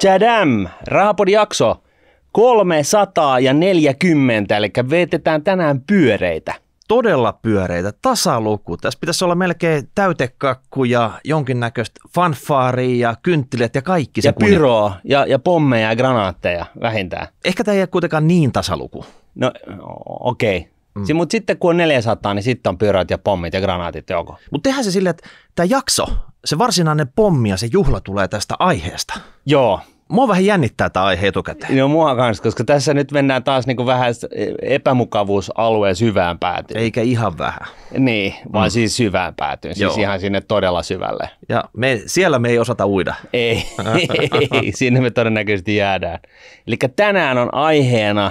Chadam, Rahapodin jakso 340, eli vetetään tänään pyöreitä. Todella pyöreitä, tasaluku. Tässä pitäisi olla melkein täytekakku ja jonkinnäköistä fanfaaria ja kynttilät ja kaikki. Se ja pyroa ja, ja pommeja ja granaatteja vähintään. Ehkä tämä ei ole kuitenkaan niin tasaluku. No okei, okay. Mm. Si, mutta sitten kun on 400, niin sitten on pyörät ja pommit ja granaatit joko. Mutta tehdään se silleen, että tämä jakso se varsinainen pommi ja se juhla tulee tästä aiheesta. Joo. Mua vähän jännittää tämä aihe etukäteen. Joo, mua kanssa, koska tässä nyt mennään taas niin kuin vähän epämukavuusalueen syvään päätyyn. Eikä ihan vähän. Niin, vaan mm. siis syvään päätyyn, siis Joo. ihan sinne todella syvälle. Ja me, siellä me ei osata uida. Ei, ei sinne me todennäköisesti jäädään. Eli tänään on aiheena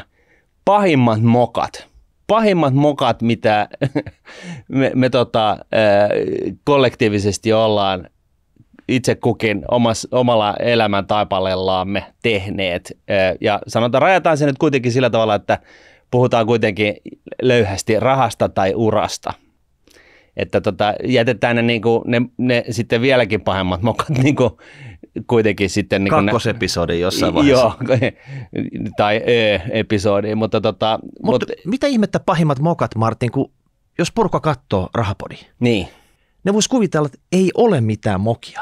pahimmat mokat pahimmat mokat, mitä me, me tota, kollektiivisesti ollaan itse kukin omas, omalla elämän me tehneet. Ja sanotaan, rajataan se nyt kuitenkin sillä tavalla, että puhutaan kuitenkin löyhästi rahasta tai urasta. Että tota, jätetään ne, niin kuin, ne, ne sitten vieläkin pahemmat mokat niin kuin, kuitenkin sitten... Niin Kakkosepisodi jossain vaiheessa. Joo, tai e, episodi, mutta tota... Mut, mut, mitä ihmettä pahimmat mokat, Martin, kun jos porukka katsoo rahapodi, niin. ne vois kuvitella, että ei ole mitään mokia.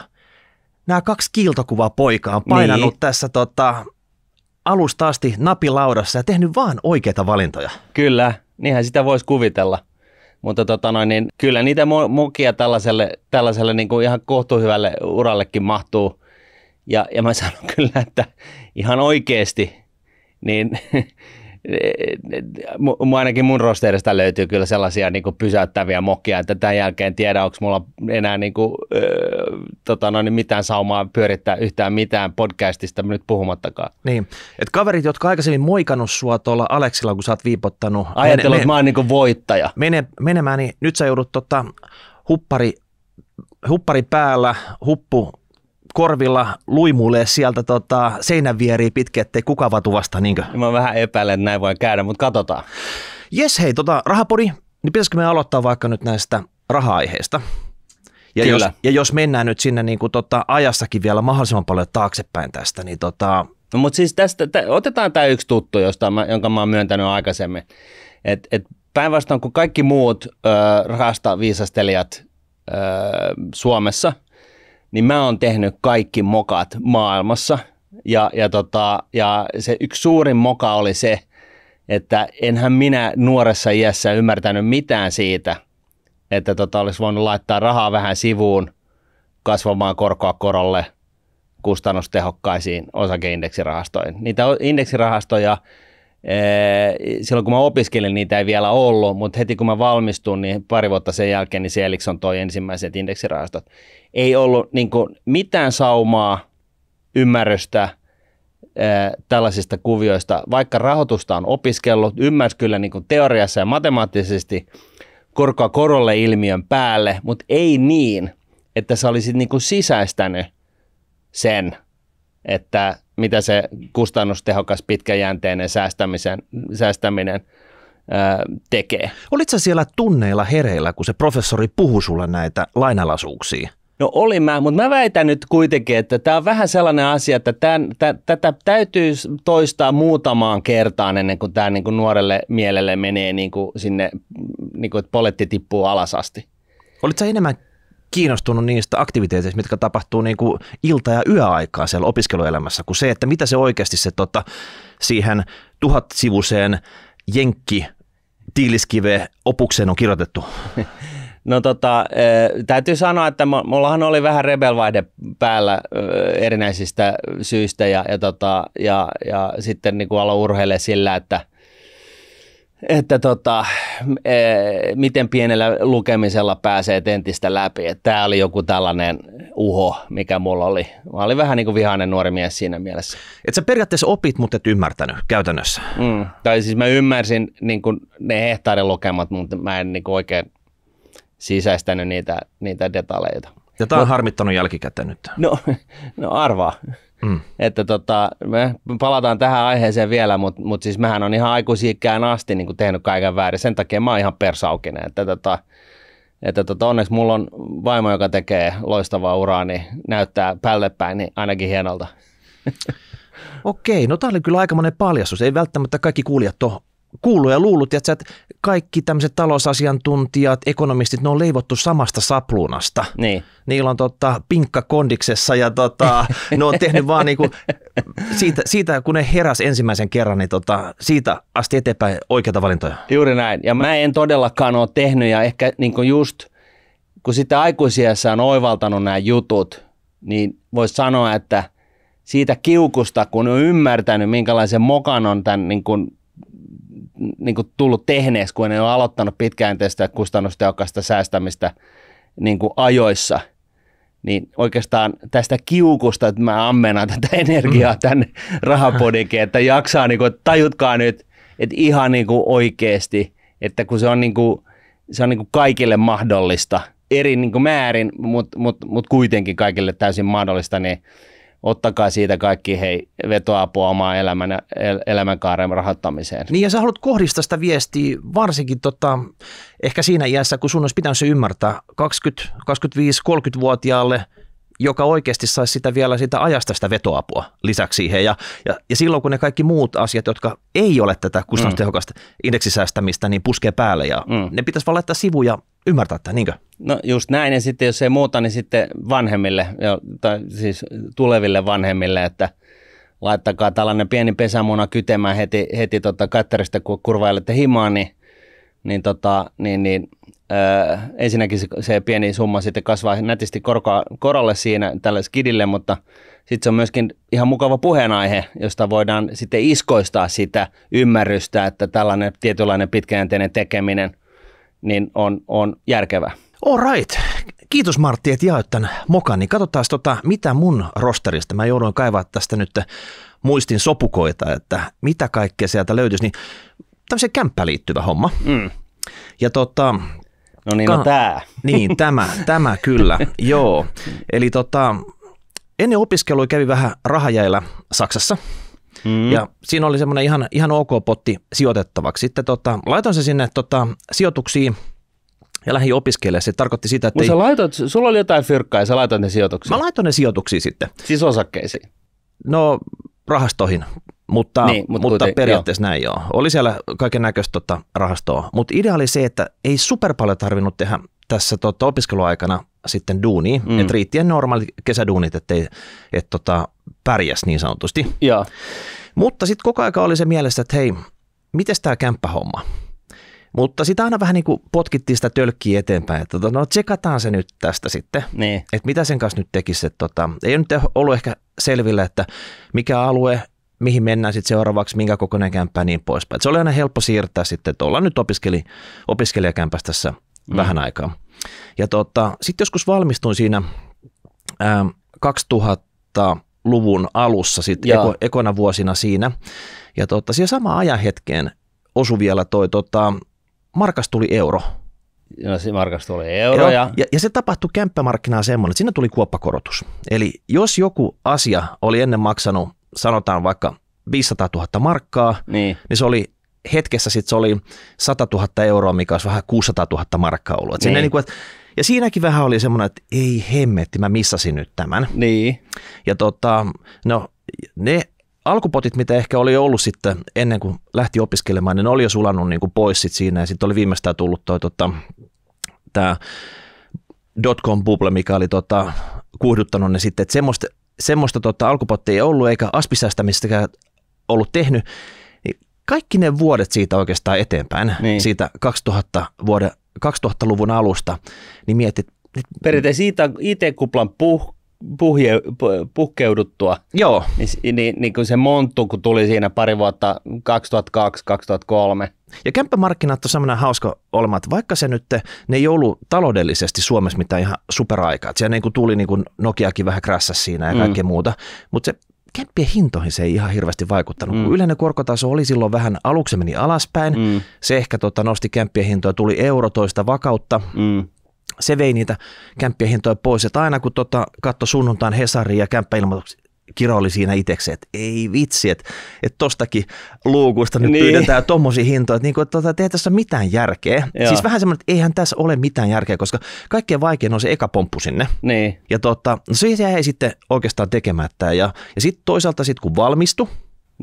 Nämä kaksi kiiltokuvaa poikaa on painanut niin. tässä tota, alusta asti napilaudassa ja tehnyt vaan oikeita valintoja. Kyllä, niinhän sitä voisi kuvitella. Mutta tota noin, niin kyllä niitä mokia tällaiselle, tällaiselle niin kuin ihan kohtuuhyvälle urallekin mahtuu. Ja, ja mä sanon kyllä, että ihan oikeasti, niin ainakin mun rosterista löytyy kyllä sellaisia niin kuin pysäyttäviä mokia, että tämän jälkeen tiedä, onko mulla enää niin kuin, äh, tota no niin mitään saumaa pyörittää yhtään mitään podcastista nyt puhumattakaan. Niin, että kaverit, jotka aikaisemmin moikannut sua tuolla Aleksilla, kun sä oot viipottanut. Ajatellut, että mä oon niin kuin voittaja. Mene, menemään, niin nyt sä joudut tota, huppari huppari päällä, huppu korvilla luimuilee sieltä tota, seinän vieriä pitkin, ettei kukaan vatuvasta, niinkö? Mä vähän epäilen, että näin voi käydä, mutta katsotaan. Jes, hei, tota, rahapori, niin pitäisikö me aloittaa vaikka nyt näistä raha-aiheista? Ja jos, ja jos mennään nyt sinne niin kuin tota, ajassakin vielä mahdollisimman paljon taaksepäin tästä, niin tota... No mutta siis tästä, t- otetaan tämä yksi tuttu, josta mä, jonka mä oon myöntänyt aikaisemmin. Et, et päinvastoin kuin kaikki muut ö, rahastaviisastelijat ö, Suomessa – niin mä oon tehnyt kaikki mokat maailmassa. Ja, ja, tota, ja se yksi suurin moka oli se, että enhän minä nuoressa iässä ymmärtänyt mitään siitä, että tota, olisi voinut laittaa rahaa vähän sivuun kasvamaan korkoa korolle kustannustehokkaisiin osakeindeksirahastoihin. Niitä indeksirahastoja – Eh, silloin kun mä opiskelin, niitä ei vielä ollut, mutta heti kun mä valmistun, niin pari vuotta sen jälkeen, niin on toi ensimmäiset indeksirahastot. Ei ollut niin kuin, mitään saumaa, ymmärrystä eh, tällaisista kuvioista, vaikka rahoitusta on opiskellut, ymmärs kyllä niin kuin teoriassa ja matemaattisesti korkoa korolle ilmiön päälle, mutta ei niin, että sä olisit niin kuin sisäistänyt sen, että mitä se kustannustehokas pitkäjänteinen säästämisen, säästäminen ää, tekee. Olitko siellä tunneilla hereillä, kun se professori puhui sulle näitä lainalaisuuksia? No oli mä, mutta mä väitän nyt kuitenkin, että tämä on vähän sellainen asia, että tämän, t- tätä täytyy toistaa muutamaan kertaan ennen kuin tämä niinku nuorelle mielelle menee niinku sinne, niinku, että poletti tippuu alas asti. Olitko enemmän kiinnostunut niistä aktiviteeteista, mitkä tapahtuu niin kuin ilta- ja yöaikaa siellä opiskeluelämässä, kuin se, että mitä se oikeasti se tota, siihen sivuseen jenkki tiiliskive opukseen on kirjoitettu? No tota, e, täytyy sanoa, että mullahan oli vähän rebelvaihde päällä e, erinäisistä syistä ja, ja, tota, ja, ja sitten niin kuin aloin urheilemaan sillä, että – että tota, e, miten pienellä lukemisella pääsee tentistä läpi. Tämä oli joku tällainen uho, mikä mulla oli. Mä olin vähän niin kuin vihainen nuori mies siinä mielessä. Et sä periaatteessa opit, mutta et ymmärtänyt käytännössä. Mm. Tai siis mä ymmärsin niin kuin ne hehtaarin lukemat, mutta mä en niin kuin oikein sisäistänyt niitä, niitä detaljeita. Ja tämä on no, harmittanut jälkikäteen nyt. No, no arvaa. Mm. Että tota, me palataan tähän aiheeseen vielä, mutta mut siis mähän on ihan aikuisikään asti niin kuin tehnyt kaiken väärin. Sen takia mä oon ihan persaukinen. Että tota, että tota, onneksi mulla on vaimo, joka tekee loistavaa uraa, niin näyttää päälle päin, niin ainakin hienolta. Okei, no tämä oli kyllä aikamoinen paljastus. Ei välttämättä kaikki kuulijat ole kuullut ja luullut, että kaikki tämmöiset talousasiantuntijat, ekonomistit, ne on leivottu samasta sapluunasta. Niin. Niillä on tota, pinkka kondiksessa ja tota, ne on tehnyt vaan niinku, siitä, siitä, kun ne heräs ensimmäisen kerran, niin tota, siitä asti eteenpäin oikeita valintoja. Juuri näin. Ja mä en todellakaan ole tehnyt ja ehkä niinku just kun sitä aikuisiassa on oivaltanut nämä jutut, niin voisi sanoa, että siitä kiukusta, kun on ymmärtänyt, minkälaisen mokan on tämän niin kuin niin kuin tullut tehneeksi, kun ne on aloittanut pitkäjänteistä ja kustannustehokasta säästämistä niin kuin ajoissa, niin oikeastaan tästä kiukusta, että mä ammenan tätä energiaa mm. tänne rahapodinkin, että jaksaa, niin kuin, tajutkaa nyt, että ihan niin kuin oikeasti, että kun se on, niin kuin, se on niin kuin kaikille mahdollista, eri niin kuin määrin, mutta mut, mut kuitenkin kaikille täysin mahdollista, niin ottakaa siitä kaikki hei vetoapua omaan elämän, el, elämänkaaren rahoittamiseen. Niin ja sä haluat kohdistaa sitä viestiä varsinkin tota, ehkä siinä iässä, kun sun olisi pitänyt se ymmärtää 20, 25-30-vuotiaalle, joka oikeasti saisi sitä vielä sitä ajasta sitä vetoapua lisäksi siihen. Ja, ja, ja silloin kun ne kaikki muut asiat, jotka ei ole tätä kustannustehokasta mm. indeksisäästämistä, niin puskee päälle ja mm. ne pitäisi vaan laittaa sivuja ymmärtää tämä, niinkö? No just näin, ja sitten jos ei muuta, niin sitten vanhemmille, jo, tai siis tuleville vanhemmille, että laittakaa tällainen pieni pesämuna kytemään heti, heti tota katterista, kun kurvailette himaan, niin, niin, tota, niin, niin ö, äh, ensinnäkin se, se, pieni summa sitten kasvaa nätisti korko, korolle siinä tälle skidille, mutta sitten se on myöskin ihan mukava puheenaihe, josta voidaan sitten iskoistaa sitä ymmärrystä, että tällainen tietynlainen pitkäjänteinen tekeminen – niin on, on järkevä. All right. Kiitos Martti, että jaoit tämän mokan. Niin katsotaan tota, mitä mun rosterista. Mä joudun kaivaa tästä nyt muistin sopukoita, että mitä kaikkea sieltä löytyisi. Niin tämmöisen kämppään liittyvä homma. Mm. Ja tota, No niin, no tämä. Niin, tämä, tämä kyllä, joo. Eli tota, ennen opiskelua kävi vähän rahajäillä Saksassa. Mm. Ja siinä oli semmoinen ihan, ihan ok potti sijoitettavaksi. Sitten tota, laitoin se sinne tota, sijoituksiin ja lähdin opiskelemaan. Se tarkoitti sitä, että... Mutta ei... laitoit, sulla oli jotain fyrkkaa ja sä laitoit ne sijoituksiin. Mä laitoin ne sijoituksiin sitten. Siis osakkeisiin? No rahastoihin, mutta, niin, mutta, mutta periaatteessa joo. näin joo. Oli siellä kaiken näköistä tota, rahastoa, mutta idea oli se, että ei super paljon tarvinnut tehdä tässä tota, opiskeluaikana sitten duuni, mm. että riittien normaali kesäduunit, että et, tota, pärjäs niin sanotusti. Ja. Mutta sitten koko aika oli se mielessä, että hei, miten tämä kämppähomma? Mutta sitä aina vähän niin kuin potkittiin sitä tölkkiä eteenpäin, että tota, no tsekataan se nyt tästä sitten, niin. että mitä sen kanssa nyt tekisi. Että tota, ei nyt ollut ehkä selvillä, että mikä alue, mihin mennään sitten seuraavaksi, minkä kokoinen kämppä niin poispäin. Et se oli aina helppo siirtää sitten, että ollaan nyt opiskeli, opiskelijakämpässä tässä mm. vähän aikaa. Ja tota, sitten joskus valmistuin siinä ää, 2000, 2000 luvun alussa sitten eko, ekona vuosina siinä. Ja tota, siihen samaan ajan hetkeen osui vielä toi tota, markas tuli euro. No se markas tuli euro. Ja, ja, ja se tapahtui kämppämarkkinaan semmoinen, että siinä tuli kuoppakorotus. Eli jos joku asia oli ennen maksanut, sanotaan vaikka 500 000 markkaa, niin, niin se oli hetkessä sitten se oli 100 000 euroa, mikä olisi vähän 600 000 markkaa ollut. Et niin. Sinne niin kuin, että ja siinäkin vähän oli semmoinen, että ei hemmetti, mä missasin nyt tämän. Niin. Ja tota, no ne alkupotit, mitä ehkä oli ollut sitten ennen kuin lähti opiskelemaan, niin ne oli jo sulanut niin kuin pois sit siinä ja sitten oli viimeistään tullut toi tota, tämä dotcom bubble, mikä oli tota, kuuhduttanut ne sitten, että semmoista, semmoista tota, alkupotti ei ollut eikä aspisäästämistäkään ollut tehnyt, niin kaikki ne vuodet siitä oikeastaan eteenpäin, niin. siitä 2000 vuoden 2000-luvun alusta, niin mietit, että... Periaatteessa IT-kuplan puh, puhje, puhkeuduttua, Joo. niin, niin, niin kuin se monttu, kun tuli siinä pari vuotta 2002-2003. Ja kämppämarkkinat on semmoinen hauska olema, että vaikka se nyt, ne ei ollut taloudellisesti Suomessa mitään ihan superaikaa, että siellä niin kuin tuli niin kuin Nokiakin vähän krässä siinä ja mm. kaikkea mm. muuta, mutta se Kämppien hintoihin se ei ihan hirveästi vaikuttanut, mm. kun yleinen korkotaso oli silloin vähän, aluksi meni alaspäin, mm. se ehkä tota, nosti kämppien hintoja, tuli eurotoista vakautta, mm. se vei niitä kämppien hintoja pois, että aina kun tota, katsoi sunnuntain Hesaria ja kämppäilmoituksia, Kiro oli siinä itsekseen, että ei vitsi, että, että tostakin luukusta nyt niin. pyydetään tuommoisia hintoja, että, niin kuin, että tuota, ei tässä mitään järkeä. Joo. Siis vähän semmoinen, että eihän tässä ole mitään järkeä, koska kaikkein vaikein on se eka pomppu sinne. Niin. Ja tota, no se jäi sitten oikeastaan tekemättä. Ja, ja sitten toisaalta sitten kun valmistui,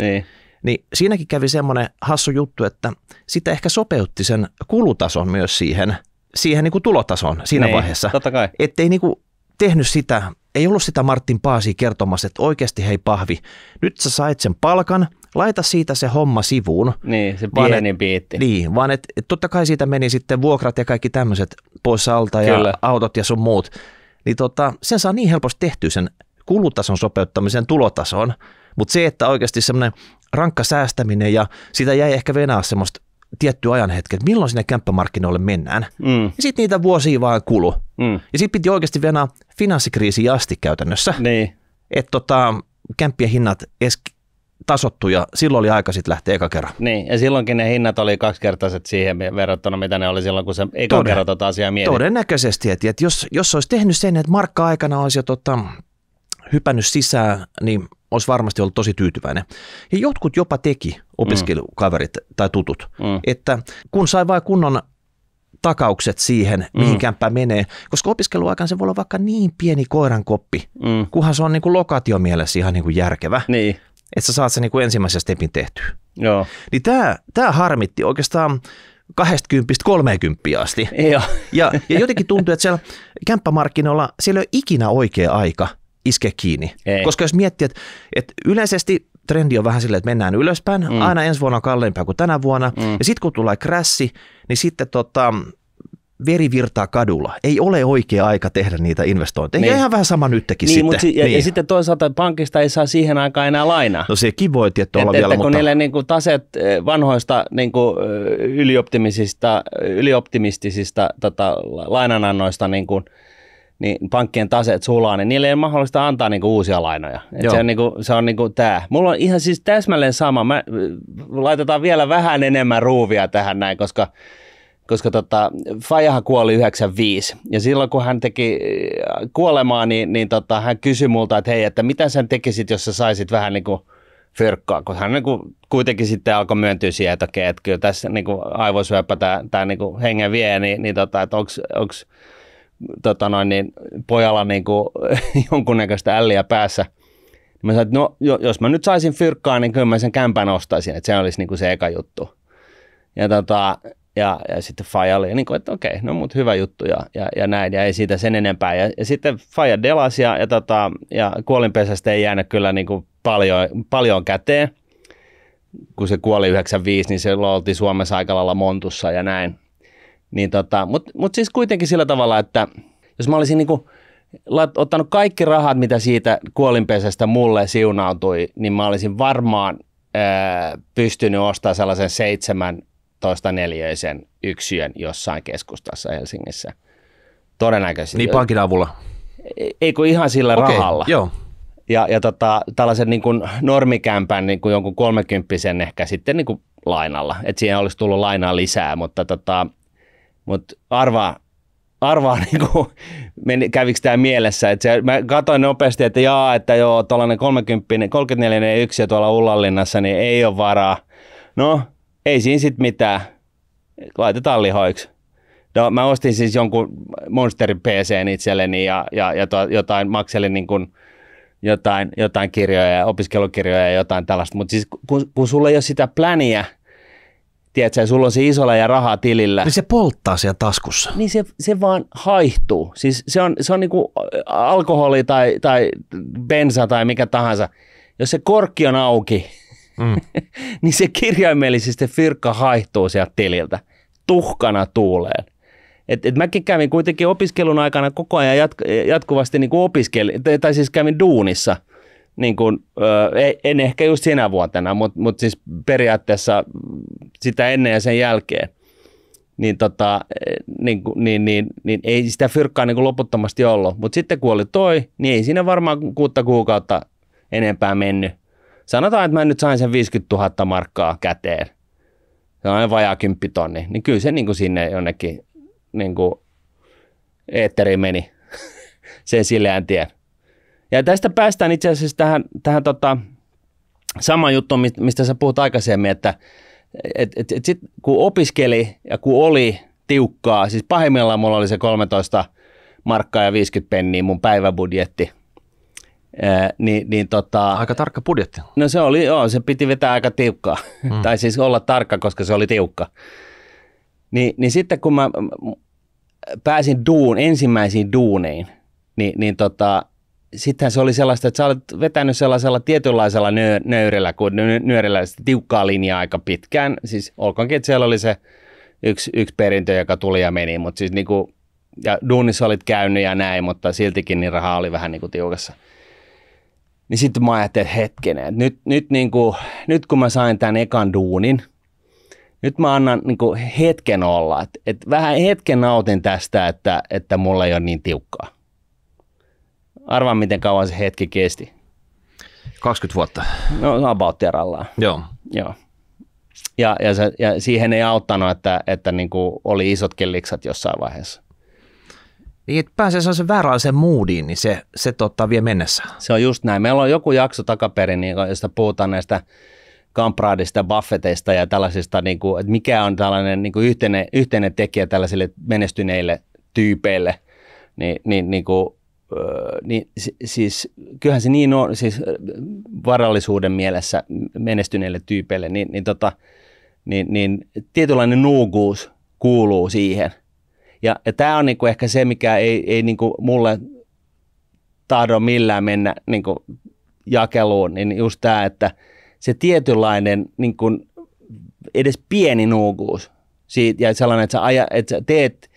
niin. niin siinäkin kävi semmoinen hassu juttu, että sitä ehkä sopeutti sen kulutason myös siihen, siihen niin kuin tulotasoon siinä niin, vaiheessa. Totta kai. Ettei niin kuin tehnyt sitä, ei ollut sitä Martin Paasi kertomassa, että oikeasti hei pahvi, nyt sä sait sen palkan, laita siitä se homma sivuun. Niin, se paneni piitti. Niin, vaan että et totta kai siitä meni sitten vuokrat ja kaikki tämmöiset pois alta ja Kyllä. autot ja sun muut. Niin tota, sen saa niin helposti tehtyä sen kulutason sopeuttamisen tulotason, mutta se, että oikeasti semmoinen rankka säästäminen ja sitä jäi ehkä venää semmoista tiettyä ajanhetkeä, että milloin sinne kämppämarkkinoille mennään. Mm. Ja sitten niitä vuosia vaan kuluu. Mm. Ja sitten piti oikeasti vielä finanssikriisi asti käytännössä. Niin. Että tota, kämppien hinnat es tasottu ja silloin oli aika sitten lähteä eka kerran. Niin, ja silloinkin ne hinnat oli kaksikertaiset siihen verrattuna, mitä ne oli silloin, kun se eka Toden, kerran tota asiaa mietit. Todennäköisesti, että, et jos, jos olisi tehnyt sen, että markka-aikana olisi jo tota, hypännyt sisään, niin olisi varmasti ollut tosi tyytyväinen. Ja jotkut jopa teki, opiskelukaverit mm. tai tutut, mm. mm. että kun sai vain kunnon takaukset siihen, mihin mm. kämppä menee, koska opiskeluaikaan se voi olla vaikka niin pieni koirankoppi, mm. kunhan se on niin kuin lokaatiomielessä ihan niin kuin järkevä. Niin että sä saat sen niin ensimmäisen stepin tehtyä. Joo. Niin tämä tämä harmitti oikeastaan 20-30 asti. Joo. Ja, ja jotenkin tuntuu, että siellä kämppämarkkinoilla siellä ei ole ikinä oikea aika iske kiinni. Ei. Koska jos miettii, että, että yleisesti trendi on vähän silleen, että mennään ylöspäin, mm. aina ensi vuonna on kalleimpaa kuin tänä vuonna, mm. ja sitten kun tulee krässi, niin sitten tota, veri virtaa kadulla. Ei ole oikea aika tehdä niitä investointeja. Niin. Ja ihan vähän sama nytkin niin, sitten. Si- ja, niin. ja sitten toisaalta pankista ei saa siihen aikaan enää lainaa. No sekin voi tietty olla Et, vielä, että kun mutta... niille niin kuin taset e, vanhoista niin kuin e, ylioptimistisista tota, lainanannoista niin kuin, niin pankkien taseet sulaa, niin niille ei ole mahdollista antaa niinku uusia lainoja. Et se on, niinku, se on niinku tämä. Mulla on ihan siis täsmälleen sama. Mä, äh, laitetaan vielä vähän enemmän ruuvia tähän näin, koska koska tota, Fajahan kuoli 95 ja silloin kun hän teki äh, kuolemaa, niin, niin tota, hän kysyi multa, että hei, että mitä sen tekisit, jos sä saisit vähän niin kuin fyrkkaa, kun hän niinku kuin kuitenkin sitten alkoi myöntyä siihen, että, okay, että kyllä tässä niinku aivosyöpä tämä, niinku hengen vie, niin, niin tota, että onko tota noin, niin, pojalla niin kuin, jonkunnäköistä älliä päässä. Mä sanoin, että no, jos mä nyt saisin fyrkkaa, niin kyllä mä sen kämpän ostaisin, että se olisi niin kuin se eka juttu. Ja, tota, ja, ja sitten Faja oli, niin kuin, että okei, no mut hyvä juttu ja, ja, ja näin, ja ei siitä sen enempää. Ja, ja sitten Faja delasi ja, ja, tota, ja kuolinpesästä ei jäänyt kyllä niin kuin paljon, paljon käteen. Kun se kuoli 95, niin se oltiin Suomessa aika lailla montussa ja näin. Niin tota, Mutta mut siis kuitenkin sillä tavalla, että jos mä olisin niinku ottanut kaikki rahat, mitä siitä kuolinpesästä mulle siunautui, niin mä olisin varmaan ää, pystynyt ostamaan sellaisen 17 neljöisen yksiön jossain keskustassa Helsingissä. Todennäköisesti. Niin pankin avulla? Ei kun ihan sillä Okei, rahalla. Joo. Ja, ja tota, tällaisen niin kuin normikämpän niin kuin jonkun kolmekymppisen ehkä sitten niin kuin lainalla. Että siihen olisi tullut lainaa lisää, mutta tota, mutta arvaa, arvaa niin meni, kävikö tämä mielessä. Et se, mä katsoin nopeasti, että jaa, että joo, tuollainen 30, 34 yksi tuolla Ullanlinnassa, niin ei ole varaa. No, ei siinä sitten mitään. Laitetaan lihoiksi. No, mä ostin siis jonkun Monsterin PC itselleni ja, ja, ja to, jotain, makselin niin kuin jotain, jotain kirjoja, opiskelukirjoja ja jotain tällaista. Mutta siis kun, kun sulla ei ole sitä pläniä, tiedätkö, ja sulla on se isolla ja rahaa tilillä. Niin se polttaa siellä taskussa. Niin se, se vaan haihtuu. Siis se on, se on niinku alkoholi tai, tai bensa tai mikä tahansa. Jos se korkki on auki, mm. niin se kirjaimellisesti fyrkka haihtuu sieltä tililtä tuhkana tuuleen. Et, et mäkin kävin kuitenkin opiskelun aikana koko ajan jatku, jatkuvasti niin kuin opiskelin, tai siis kävin duunissa – niin kuin, e, en ehkä just sinä vuotena, mutta mut siis periaatteessa sitä ennen ja sen jälkeen, niin, tota, e, niin, niin, niin, niin ei sitä fyrkkaa niin kuin loputtomasti ollut. Mutta sitten kun oli toi, niin ei siinä varmaan kuutta kuukautta enempää mennyt. Sanotaan, että mä nyt sain sen 50 000 markkaa käteen. Se on vajaa 10 tonni. Niin kyllä se niin kuin sinne jonnekin niin kuin eetteriin meni. se silleen tien. Ja tästä päästään itse asiassa tähän, tähän tota, samaan juttuun, mistä sä puhut aikaisemmin, että et, et, et sit, kun opiskeli ja kun oli tiukkaa, siis pahimmillaan mulla oli se 13 markkaa ja 50 penniä mun päiväbudjetti, ää, niin, niin tota, aika tarkka budjetti. No se oli, joo, se piti vetää aika tiukkaa. Mm. tai siis olla tarkka, koska se oli tiukka. Ni, niin, niin sitten kun mä pääsin duun, ensimmäisiin duuneihin, niin, niin tota, sittenhän se oli sellaista, että sä olet vetänyt sellaisella tietynlaisella nö- nöyrellä, kun nyörellä sitä tiukkaa linjaa aika pitkään. Siis olkoonkin, että siellä oli se yksi, yksi perintö, joka tuli ja meni, mutta siis niin kuin, ja duunissa olit käynyt ja näin, mutta siltikin niin raha oli vähän niin kuin tiukassa. Niin sitten mä ajattelin, että hetkinen, että nyt, nyt, niin kuin, nyt kun mä sain tämän ekan duunin, nyt mä annan niin kuin hetken olla. että että vähän hetken nautin tästä, että, että mulla ei ole niin tiukkaa. Arvaa, miten kauan se hetki kesti. 20 vuotta. No, no about terallaan. Joo. Joo. Ja, ja, se, ja siihen ei auttanut, että, että niin kuin oli isot kelliksat jossain vaiheessa. Niin, että pääsee sellaisen vääränlaiseen moodiin, niin se, se tota vie mennessä. Se on just näin. Meillä on joku jakso takaperin, niin josta puhutaan näistä kampraadista, Buffeteista ja tällaisista, niin kuin, että mikä on tällainen niin kuin yhteinen, yhteinen tekijä tällaisille menestyneille tyypeille. Niin, niin, niin kuin, niin siis kyllähän se niin on, siis varallisuuden mielessä menestyneille tyypeille, niin, niin, tota, niin, niin tietynlainen nuukuus kuuluu siihen. Ja, ja tämä on niinku ehkä se, mikä ei, ei niinku mulle tahdo millään mennä niinku jakeluun, niin just tämä, että se tietynlainen niinku, edes pieni nuukuus siitä, ja sellainen, että sä, aja, että sä teet,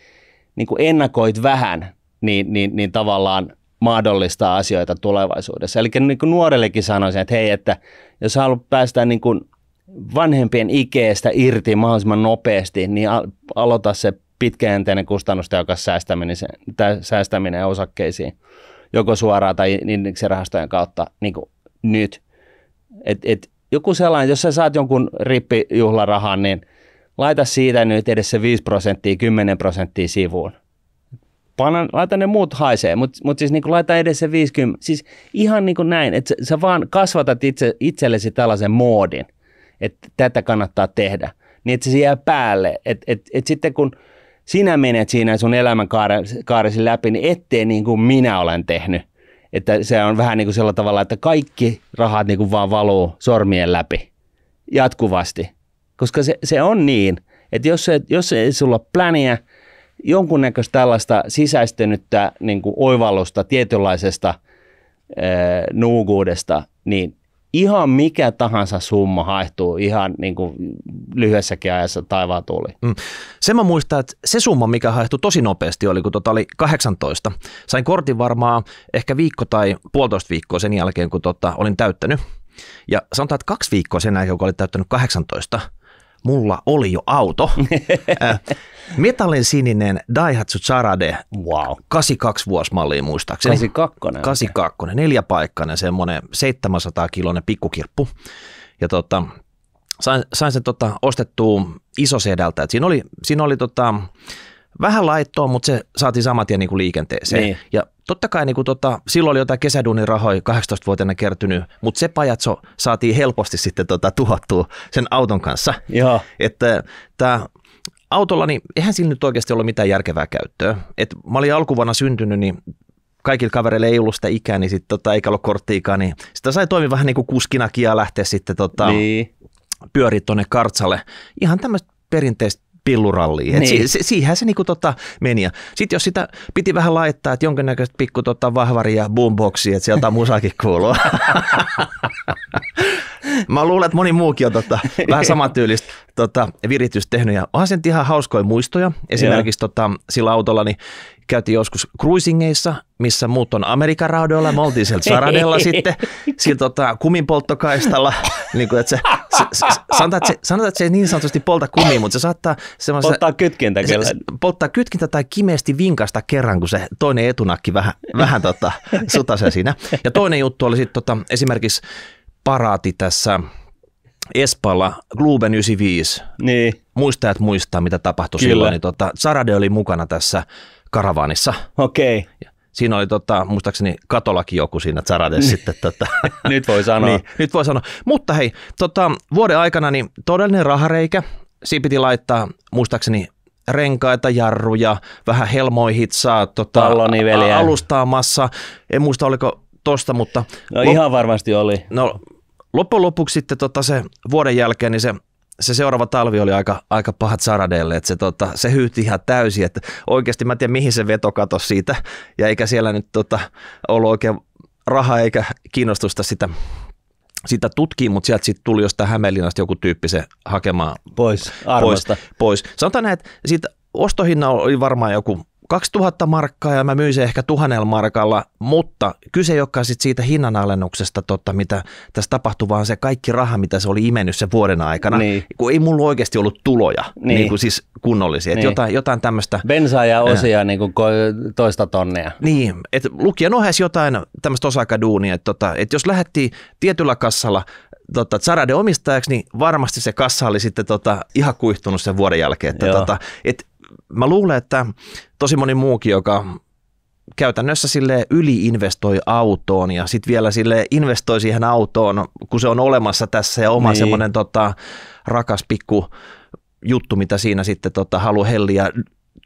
niinku ennakoit vähän – niin, niin, niin tavallaan mahdollistaa asioita tulevaisuudessa. Eli niin kuin nuorellekin sanoisin, että hei, että jos haluat päästä niin kuin vanhempien ikeestä irti mahdollisimman nopeasti, niin aloita se pitkäjänteinen kustannustehokas säästäminen, säästäminen osakkeisiin, joko suoraan tai indeksirahastojen kautta niin kuin nyt. Et, et, joku sellainen, jos sä saat jonkun rippijuhlarahan, niin laita siitä nyt edes se 5 prosenttia, 10 prosenttia sivuun – panan, laita ne muut haisee, mutta mut siis niin kuin laita edes se 50. Siis ihan niin näin, että sä, sä vaan kasvatat itse, itsellesi tällaisen moodin, että tätä kannattaa tehdä. Niin että se jää päälle. Että et, et sitten kun sinä menet siinä sun elämänkaaresi läpi, niin ettei niin kuin minä olen tehnyt. Että se on vähän niin kuin sillä tavalla, että kaikki rahat niin kuin vaan valuu sormien läpi jatkuvasti. Koska se, se on niin, että jos, se, jos ei sulla ole pläniä – jonkunnäköistä tällaista sisäistynyttä niin kuin oivallusta tietynlaisesta äh, nuuguudesta, niin ihan mikä tahansa summa haehtuu ihan niin kuin lyhyessäkin ajassa taivaan tuli. Mm. Sen mä muistan, että se summa, mikä haehtui tosi nopeasti, oli kun tota oli 18. Sain kortin varmaan ehkä viikko tai puolitoista viikkoa sen jälkeen, kun tota olin täyttänyt. Ja sanotaan, että kaksi viikkoa sen jälkeen, kun olin täyttänyt 18, mulla oli jo auto. Metallin sininen Daihatsu Charade, wow. 82 vuosimallia muistaakseni. 82. 82, okay. neljäpaikkainen, semmoinen 700-kiloinen pikkukirppu. Ja tota, sain, sain sen tota, ostettua isosedältä. Et siinä oli, siinä oli tota, vähän laittoon, mutta se saatiin saman tien niin kuin liikenteeseen. Niin. Ja totta kai niin kuin tota, silloin oli jotain kesäduunin rahoja 18-vuotiaana kertynyt, mutta se pajatso saatiin helposti sitten tota, tuhottua sen auton kanssa. Joo. Että tämä autolla, niin eihän sillä nyt oikeasti ollut mitään järkevää käyttöä. Et mä olin alkuvuonna syntynyt, niin kaikilla kavereilla ei ollut sitä ikää, niin sit, tota, eikä ollut korttiikaa, niin sitä sai toimia vähän niin kuin kuskinakin ja lähteä sitten tota, niin. pyörit tuonne kartsalle. Ihan tämmöistä perinteistä pilluralliin. Et niin. si, si, siihen se niinku tota meni. sitten jos sitä piti vähän laittaa, että jonkinnäköistä pikku tota vahvaria boomboxia, että sieltä musaakin kuuluu. Mä luulen, että moni muukin on tota, vähän samantyylistä tota, viritys tehnyt ja onhan sen ihan hauskoja muistoja. Esimerkiksi tota, sillä autolla niin käytiin joskus cruisingeissa, missä muut on Amerikan raudoilla, me oltiin sieltä Saradella sitten, sillä tota, kumin polttokaistalla, niin kuin, että se, se, se, sanotaan, että se, sanotaan, että se ei niin sanotusti polta kumia, mutta se saattaa semmoista... Polttaa kytkintä se, se, polttaa kytkintä tai kimeästi vinkasta kerran, kun se toinen etunakki vähän, vähän tota, sutasee siinä. Ja toinen juttu oli sitten tota, esimerkiksi paraati tässä Espalla, Gluben 95. Niin. Muistaa, että muistaa, mitä tapahtui Kyllä. silloin. Niin, tota, Sarade oli mukana tässä karavaanissa. Okei. Okay. Siinä oli tota, muistaakseni katolakin joku siinä Zarade niin. sitten. Tota. nyt voi sanoa. niin, nyt voi sanoa. Mutta hei, tota, vuoden aikana niin todellinen rahareikä. Siinä piti laittaa muistaakseni renkaita, jarruja, vähän helmoihitsaa, tota, alustaa massa. En muista oliko tosta, mutta... No, lop- ihan varmasti oli. No loppujen lopuksi sitten tota se vuoden jälkeen niin se se seuraava talvi oli aika, aika pahat saradeille että se, tota, se hyyti ihan täysin, että oikeasti mä en tiedä mihin se veto katosi siitä ja eikä siellä nyt tota, ollut oikein rahaa eikä kiinnostusta sitä sitä tutkia, mutta sieltä sitten tuli jostain Hämeenlinnasta joku tyyppi se hakemaan pois, pois, pois. Sanotaan näin, että siitä ostohinna oli varmaan joku 2000 markkaa ja mä myin sen ehkä tuhannella markalla, mutta kyse ei olekaan sit siitä hinnanalennuksesta, totta, mitä tässä tapahtui, vaan se kaikki raha, mitä se oli imennyt sen vuoden aikana, niin. kun ei mulla oikeasti ollut tuloja, niin. Niin kuin siis kunnollisia, niin. jotain, jotain tämmöistä. Bensaa ja äh. osia äh. niin kuin toista tonnia. Niin, että lukien ohessa jotain tämmöistä osakaduunia, että tota, et jos lähdettiin tietyllä kassalla tota, Zarade omistajaksi, niin varmasti se kassa oli sitten tota, ihan kuihtunut sen vuoden jälkeen. Että, tota, et mä luulen, että tosi moni muukin, joka käytännössä sille yliinvestoi autoon ja sitten vielä sille investoi siihen autoon, kun se on olemassa tässä ja oma niin. semmoinen tota, rakas pikku juttu, mitä siinä sitten tota, halu helliä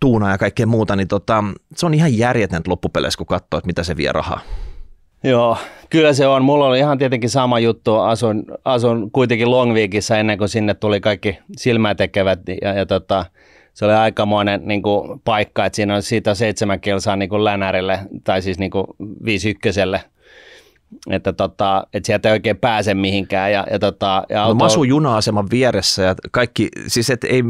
tuuna ja kaikkea muuta, niin tota, se on ihan järjetön loppupeleissä, kun katsoo, että mitä se vie rahaa. Joo, kyllä se on. Mulla oli ihan tietenkin sama juttu. Asun, asun kuitenkin longvikissa ennen kuin sinne tuli kaikki tekevät ja, ja tota, se oli aikamoinen niin kuin, paikka, että siinä on siitä seitsemän kilsaa niin kuin länärille, tai siis niin kuin ykköselle. että, tota, että sieltä ei oikein pääse mihinkään. Ja, ja, tota, ja no, auto... no, asun juna-aseman vieressä ja kaikki, siis et ei,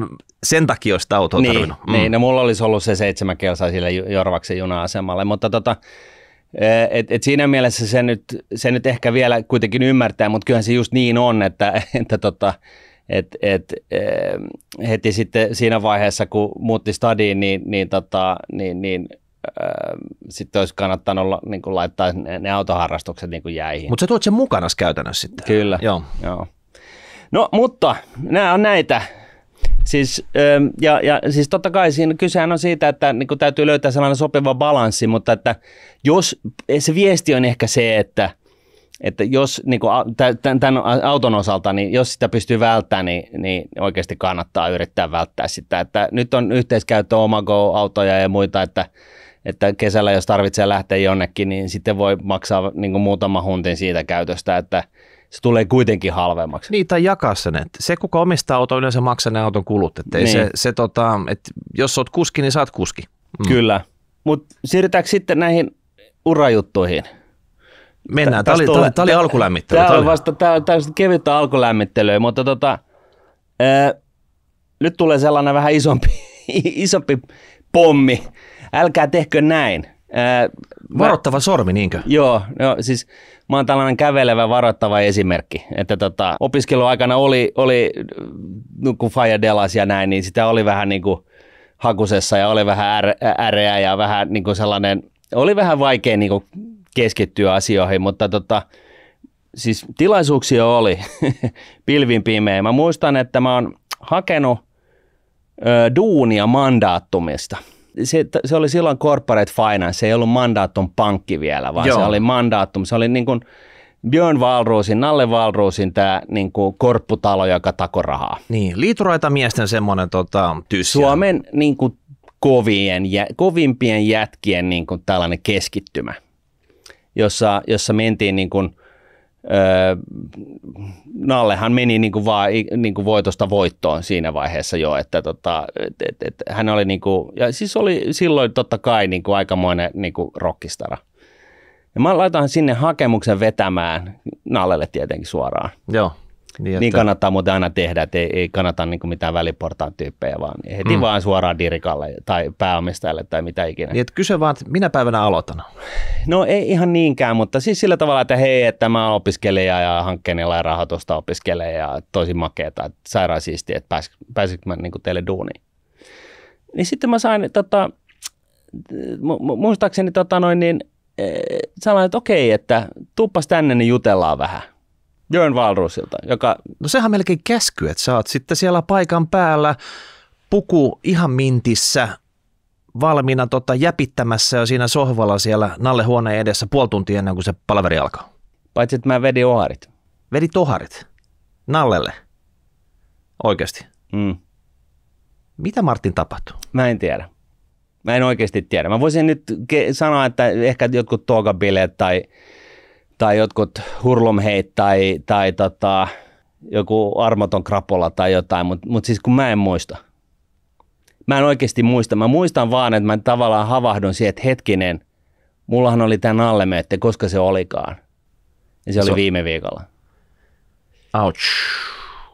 sen takia olisi sitä autoa niin, tarvinnut. Mm. Niin, no mulla olisi ollut se seitsemän kilsaa sille Jorvaksen juna-asemalle, mutta tota, e, et, et siinä mielessä se nyt, se nyt ehkä vielä kuitenkin ymmärtää, mutta kyllähän se just niin on, että, että tota, et, et, heti sitten siinä vaiheessa, kun muutti stadiin, niin, niin, tota, niin, niin sitten olisi kannattanut olla, niin kuin laittaa ne, ne autoharrastukset niin kuin jäihin. Mutta sä tuot sen mukana käytännössä sitten. Kyllä. Joo. Joo. No mutta nämä on näitä. Siis, ja, ja, siis totta kai siinä kysehän on siitä, että niin täytyy löytää sellainen sopiva balanssi, mutta että jos se viesti on ehkä se, että – että jos niin kuin, tämän, tämän auton osalta, niin jos sitä pystyy välttämään, niin, niin oikeasti kannattaa yrittää välttää sitä. Että nyt on yhteiskäyttö Omago-autoja ja muita, että, että kesällä jos tarvitsee lähteä jonnekin, niin sitten voi maksaa niin kuin muutama huntin siitä käytöstä, että se tulee kuitenkin halvemmaksi. Niin, tai jakaa sen. Että se, kuka omistaa auton, yleensä maksaa ne auton kulut. Että niin. se, se tota, että jos oot kuski, niin saat kuski. Mm. Kyllä. Mutta siirrytäänkö sitten näihin urajuttuihin? Mennään. Tämä oli, tuli, tää oli alkulämmittely. Tämä on vasta tää on, tää on kevyttä alkulämmittelyä, mutta tota, ää, nyt tulee sellainen vähän isompi, isompi pommi. Älkää tehkö näin. Ää, varoittava mä, sormi, niinkö? Joo, joo, no, siis mä oon tällainen kävelevä varoittava esimerkki. Että tota, opiskeluaikana oli, oli kun Faja Delas ja näin, niin sitä oli vähän niin kuin hakusessa ja oli vähän äreä ja vähän niin kuin sellainen, oli vähän vaikea niin kuin keskittyä asioihin, mutta tota, siis tilaisuuksia oli pilvin pimeä. Mä muistan, että mä oon hakenut ö, duunia mandaattumista. Se, se, oli silloin corporate finance, se ei ollut mandaattum pankki vielä, vaan Joo. se oli mandaattum. Se oli niin kuin Björn Valruusin, Nalle Valruusin tämä niin kuin korpputalo, joka tako rahaa. Niin, liituraita miesten semmoinen tota, tyys. Suomen niin kuin, kovien, kovimpien jätkien niin kuin, tällainen keskittymä jossa, jossa mentiin niin kuin, öö, Nallehan meni niin kuin vaan, niin kuin voitosta voittoon siinä vaiheessa jo, että tota, et, et, et, hän oli niin kuin, ja siis oli silloin totta kai niin kuin aikamoinen niin kuin rockistara. Ja mä laitan sinne hakemuksen vetämään Nallelle tietenkin suoraan. Joo. Niin, niin, että... kannattaa muuten aina tehdä, että ei, ei kannata niin mitään väliportaan tyyppejä, vaan heti mm. vaan suoraan dirikalle tai pääomistajalle tai mitä ikinä. Niin, että kyse vaan, että minä päivänä aloitan. No ei ihan niinkään, mutta siis sillä tavalla, että hei, että mä opiskelen ja hankkeen ja rahoitusta opiskelen ja tosi makeeta, että sairaan siistiä, että pääs, pääsikö mä niin teille duuniin. Niin sitten mä sain, tota, muistaakseni tota noin, niin, eh, sanoin, että okei, että tuuppas tänne, niin jutellaan vähän. Björn Valruusilta, joka... No sehän melkein käsky, että sä oot sitten siellä paikan päällä, puku ihan mintissä, valmiina tota, jäpittämässä ja siinä sohvalla siellä Nalle huoneen edessä puoli tuntia ennen kuin se palaveri alkaa. Paitsi, että mä vedin oharit. Vedi toharit? Nallelle? Oikeasti? Mm. Mitä Martin tapahtui? Mä en tiedä. Mä en oikeasti tiedä. Mä voisin nyt ke- sanoa, että ehkä jotkut toogabileet tai tai jotkut hurlumheit tai, tai tota, joku armoton krapola tai jotain, mutta mut siis kun mä en muista. Mä en oikeasti muista. Mä muistan vaan, että mä tavallaan havahdun siihen, että hetkinen, mullahan oli tämän alle, että koska se olikaan. Ja se, se oli viime viikolla. Ouch.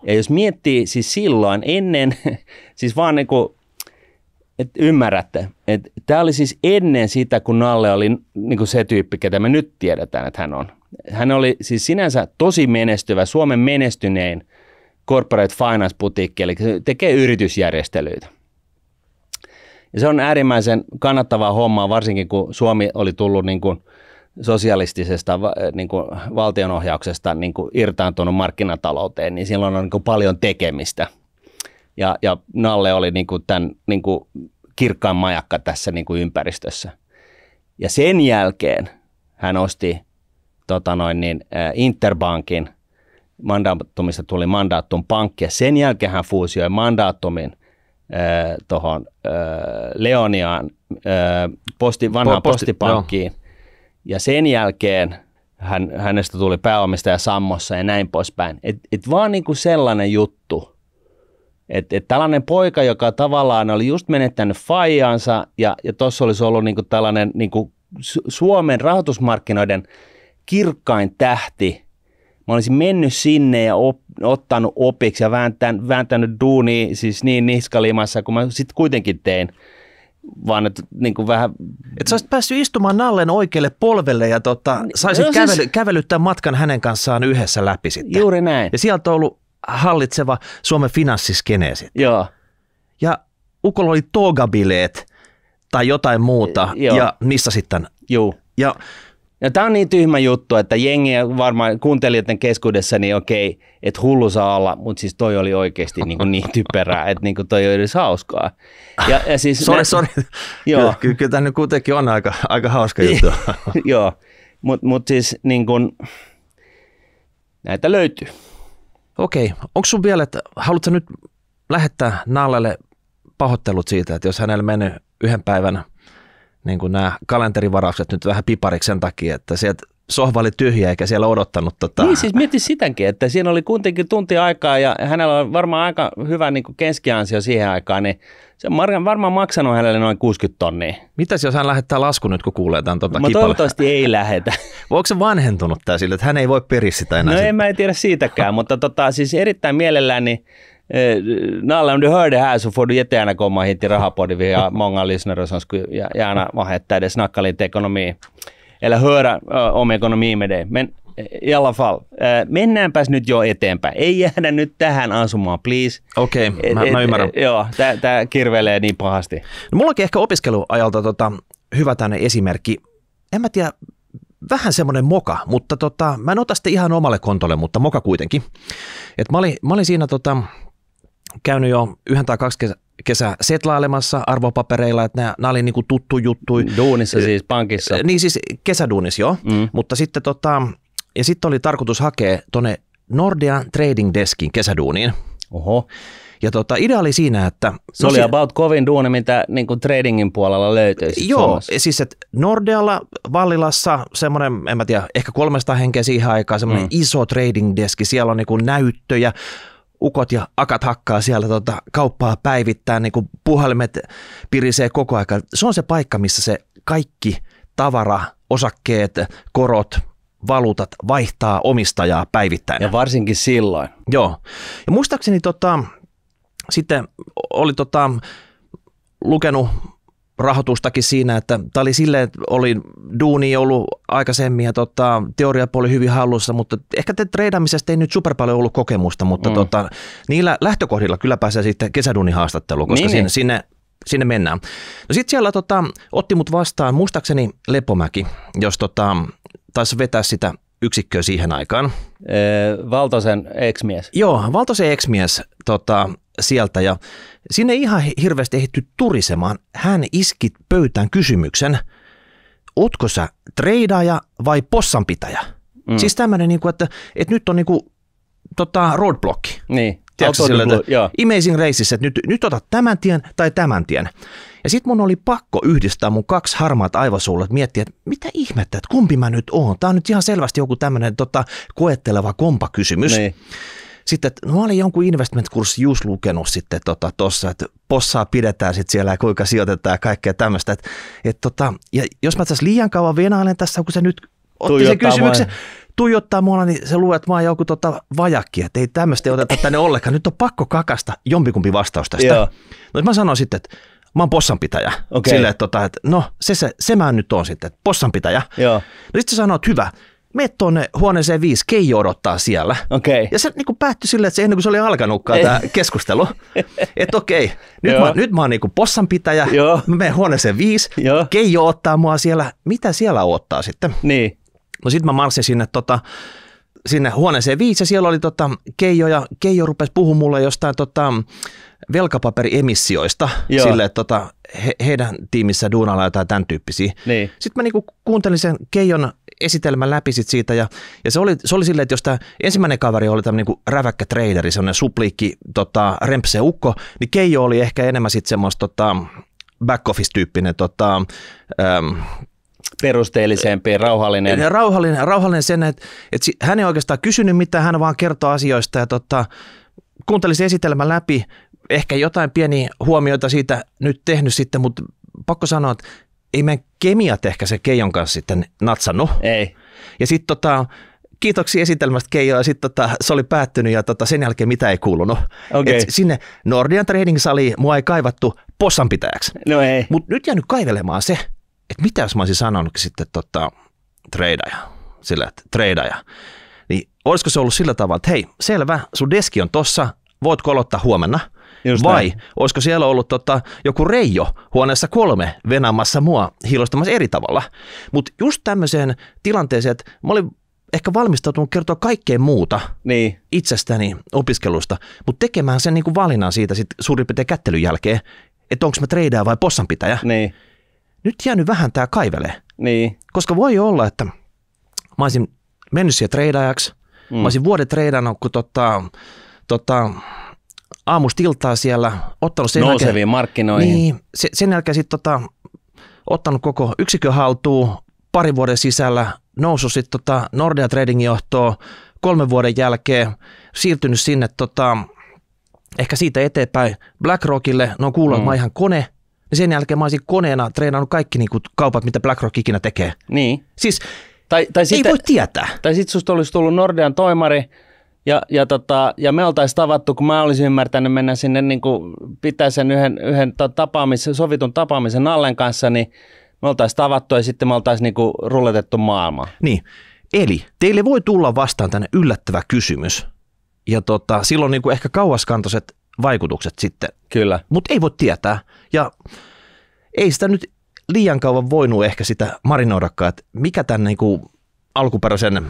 Ja jos miettii siis silloin ennen, siis vaan niin kuin, että ymmärrätte, että tämä oli siis ennen sitä, kun Nalle oli niin kuin se tyyppi, ketä me nyt tiedetään, että hän on. Hän oli siis sinänsä tosi menestyvä, Suomen menestynein corporate finance boutique, eli se tekee yritysjärjestelyitä. Ja se on äärimmäisen kannattavaa hommaa, varsinkin kun Suomi oli tullut niin kuin sosialistisesta niin kuin valtionohjauksesta niin kuin irtaantunut markkinatalouteen, niin silloin on niin kuin paljon tekemistä. Ja, ja Nalle oli niin kuin tämän niin kuin kirkkaan majakka tässä niin kuin ympäristössä. Ja sen jälkeen hän osti tota noin, niin, äh, Interbankin mandaattumista tuli mandaattun pankki ja sen jälkeen hän fuusioi mandaattumin äh, tuohon äh, Leoniaan posti, vanhaan po, posti, postipankkiin joo. ja sen jälkeen hän, hänestä tuli pääomistaja Sammossa ja näin poispäin. Et, et vaan niinku sellainen juttu, että et tällainen poika, joka tavallaan oli just menettänyt faijansa ja, ja tuossa olisi ollut niinku tällainen niinku Suomen rahoitusmarkkinoiden – kirkkain tähti. Mä olisin mennyt sinne ja op, ottanut opiksi ja vääntänyt, vääntänyt duuni siis niin niskalimassa, kun mä sitten kuitenkin tein vaan että niin kuin vähän... Että sä olisit päässyt istumaan Nallen oikealle polvelle ja tota, saisit no, siis... kävely, kävelyttää matkan hänen kanssaan yhdessä läpi sitten. Juuri näin. Ja sieltä on ollut hallitseva Suomen finanssiskene sitten. Joo. Ja Ukolla oli togabileet tai jotain muuta e, joo. ja missä sitten? Joo. Ja ja tämä on niin tyhmä juttu, että jengi varmaan kuuntelijoiden keskuudessa, niin okei, että hullu saa olla, mutta siis toi oli oikeasti niinku niin, kuin niin typerää, että niin kuin toi oli edes hauskaa. Ja, ja siis sori, nä- sori. Joo. Kyllä, kyllä tämä nyt kuitenkin on aika, aika hauska juttu. joo, mutta mut siis niin kuin, näitä löytyy. Okei, onko sun vielä, että haluatko nyt lähettää Nallelle pahoittelut siitä, että jos hänellä mennyt yhden päivän – niin kuin nämä kalenterivaraukset nyt vähän pipariksi sen takia, että sieltä sohva oli tyhjä eikä siellä odottanut. Tota. Niin siis mietti sitäkin, että siinä oli kuitenkin tunti aikaa ja hänellä on varmaan aika hyvä niin kuin keskiansio siihen aikaan, niin se on varmaan maksanut hänelle noin 60 tonnia. Mitäs jos hän lähettää lasku nyt, kun kuulee tämän tuota no Mä toivottavasti ei lähetä. Onko se vanhentunut tämä sille, että hän ei voi periä sitä enää? No sit? en mä tiedä siitäkään, mutta tota, siis erittäin mielelläni niin Eh, Nalle, om du hör det här så får du jättegärna komma hit till Rahapodden. Vi har många lyssnare som skulle gärna vad heter det, snacka lite ekonomi. Eller höra uh, om ekonomi med dig. Men eh, i alla fall, äh, mennäänpäs nyt jo eteenpäin. Ei jäädä nyt tähän asumaan, please. Okei, okay, mä, mä ymmärrän. joo, tämä kirvelee niin pahasti. No, mulla onkin ehkä opiskeluajalta tota, hyvä tänne esimerkki. En mä tiedä, vähän semmoinen moka, mutta tota, mä en ota sitä ihan omalle kontolle, mutta moka kuitenkin. Et mä, olin, mä olin siinä tota, käynyt jo yhden tai kaksi kesää setlailemassa arvopapereilla, että nämä, nämä oli niin kuin tuttu juttu. Duunissa siis, pankissa. Äh, niin siis kesäduunissa joo, mm. mutta sitten tota, ja sitten oli tarkoitus hakea tuonne Nordean Trading Deskin kesäduuniin. Oho. Ja tota, idea oli siinä, että... Se no oli about kovin duuni, mitä niin kuin tradingin puolella löytyi. Joo, Suomessa. siis että Nordealla, Vallilassa semmoinen, en mä tiedä, ehkä 300 henkeä siihen aikaan, semmoinen mm. iso trading deski, siellä on niin kuin näyttöjä, ukot ja akat hakkaa siellä tota kauppaa päivittäin, niin puhelimet pirisee koko aika. Se on se paikka, missä se kaikki tavara, osakkeet, korot, valuutat vaihtaa omistajaa päivittäin. Ja varsinkin silloin. Joo. Ja muistaakseni tota, sitten oli tota, lukenut rahoitustakin siinä, että tämä oli silleen, että oli duuni ollut aikaisemmin ja tota, teoriapuoli hyvin hallussa, mutta ehkä te treidaamisesta ei nyt super paljon ollut kokemusta, mutta mm. tota, niillä lähtökohdilla kyllä pääsee sitten kesäduunin haastatteluun, koska niin, niin. sinne, niin. sinne sinne mennään. No sitten siellä tota, otti mut vastaan muistaakseni Lepomäki, jos tota, taisi vetää sitä yksikköä siihen aikaan. Ee, Valtosen ex-mies. Joo, Valtosen ex-mies tota, sieltä ja sinne ihan hirveästi ehditty turisemaan. Hän iski pöytään kysymyksen, ootko sä treidaaja vai possanpitäjä? Mm. Siis tämmöinen, niinku, että, että nyt on niinku, tota, roadblocki. Niin. Tiedätkö, sille, että yeah. Amazing Races, että nyt, nyt otat tämän tien tai tämän tien. Ja sitten mun oli pakko yhdistää mun kaksi harmaat aivosuulet, miettiä, että mitä ihmettä, että kumpi mä nyt oon. Tämä on nyt ihan selvästi joku tämmöinen tota, koetteleva kompakysymys. Niin. Sitten, että no, mä olin jonkun investment-kurssi just lukenut sitten tuossa, tota, että possaa pidetään sitten siellä ja kuinka sijoitetaan ja kaikkea tämmöistä. Et, et, tota, ja jos mä tässä liian kauan venailen tässä, kun se nyt otti Tuijottaa sen kysymyksen, vai. tuijottaa mua, niin se luulee, että mä oon joku tota vajakki, että ei tämmöistä oteta tänne ollenkaan. Nyt on pakko kakasta jompikumpi vastaus tästä. Joo. No mä sanoin sitten, että mä oon possanpitäjä. Okay. Silleen, että, tota, että no se, se, se mä nyt oon sitten, possanpitäjä. Joo. No sitten sä sanoit, hyvä, mene tuonne huoneeseen viisi, Keijo odottaa siellä. Okay. Ja se niin kuin päättyi silleen, että se ennen kuin se oli alkanutkaan tämä keskustelu, että okei, okay, nyt, mä, nyt mä oon niin possanpitäjä, Joo. mä menen huoneeseen viisi, Joo. Keijo ottaa mua siellä, mitä siellä ottaa sitten? Niin. No sitten mä marssin sinne tota, sinne huoneeseen viisi ja siellä oli tota, Keijo ja Keijo rupesi puhumaan mulle jostain tota, velkapaperiemissioista Joo. sille, että tota, he, heidän tiimissä duunalla jotain tämän tyyppisiä. Niin. Sitten mä niinku kuuntelin sen Keijon esitelmän läpi sit siitä ja, ja se oli, se oli silleen, että jos tämä ensimmäinen kaveri oli tämmöinen niinku räväkkä traderi, semmoinen supliikki tota, rempse ukko, niin Keijo oli ehkä enemmän sitten semmoista tota, back office-tyyppinen tota, ähm, perusteellisempi, rauhallinen. Rauhallinen, rauhallinen sen, että, että hän ei oikeastaan kysynyt mitään, hän vaan kertoo asioista ja tota, se esitelmä läpi, ehkä jotain pieniä huomioita siitä nyt tehnyt sitten, mutta pakko sanoa, että ei meidän kemiat ehkä se Keijon kanssa sitten natsannut. Ei. Ja sitten tota, kiitoksia esitelmästä Keijo, ja sitten tota, se oli päättynyt, ja tota, sen jälkeen mitä ei kuulunut. Okay. Et sinne Nordian Trading-saliin mua ei kaivattu possanpitäjäksi. No ei. Mutta nyt jäänyt kaivelemaan se, että mitä jos mä olisin sanonut sitten tota, treidaja, sillä, että treidaja, niin olisiko se ollut sillä tavalla, että hei, selvä, sun deski on tossa, voit kolottaa huomenna, Just vai näin. olisiko siellä ollut tota, joku Reijo huoneessa kolme venaamassa mua hiilostamassa eri tavalla. Mutta just tämmöiseen tilanteeseen, että mä olin ehkä valmistautunut kertoa kaikkea muuta niin. itsestäni opiskelusta, mutta tekemään sen niinku valinnan siitä sit suurin piirtein kättelyn jälkeen, että onko mä treidää vai possanpitäjä. Niin nyt jäänyt vähän tämä kaivele. Niin. Koska voi olla, että mä olisin mennyt siihen treidaajaksi, mm. mä olisin vuoden treidannut, kun tota, tota, aamustiltaa siellä, ottanut sen Nouseviin jälkeen, markkinoihin. Niin, sen, jälkeen sitten tota, ottanut koko yksikön haltuun parin vuoden sisällä, noussut sitten tota Nordea Trading johtoon kolmen vuoden jälkeen, siirtynyt sinne tota, ehkä siitä eteenpäin BlackRockille, no on mm. että mä ihan kone, ja sen jälkeen mä olisin koneena treenannut kaikki niin kuin kaupat, mitä BlackRock ikinä tekee. Niin. Siis tai, tai ei sitten, voi tietää. Tai sitten susta olisi tullut Nordean toimari, ja, ja, tota, ja me oltaisiin tavattu, kun mä olisin ymmärtänyt mennä sinne niin kuin pitää sen yhden, yhden tapaamisen, sovitun tapaamisen Nallen kanssa, niin me oltaisiin tavattu ja sitten me oltaisiin niin kuin ruletettu maailma. Niin. Eli teille voi tulla vastaan tänne yllättävä kysymys. Ja tota, silloin niin kuin ehkä kauaskantoiset vaikutukset sitten. Kyllä. Mutta ei voi tietää. Ja ei sitä nyt liian kauan voinut ehkä sitä marinoidakaan, että mikä tämän niinku alkuperäisen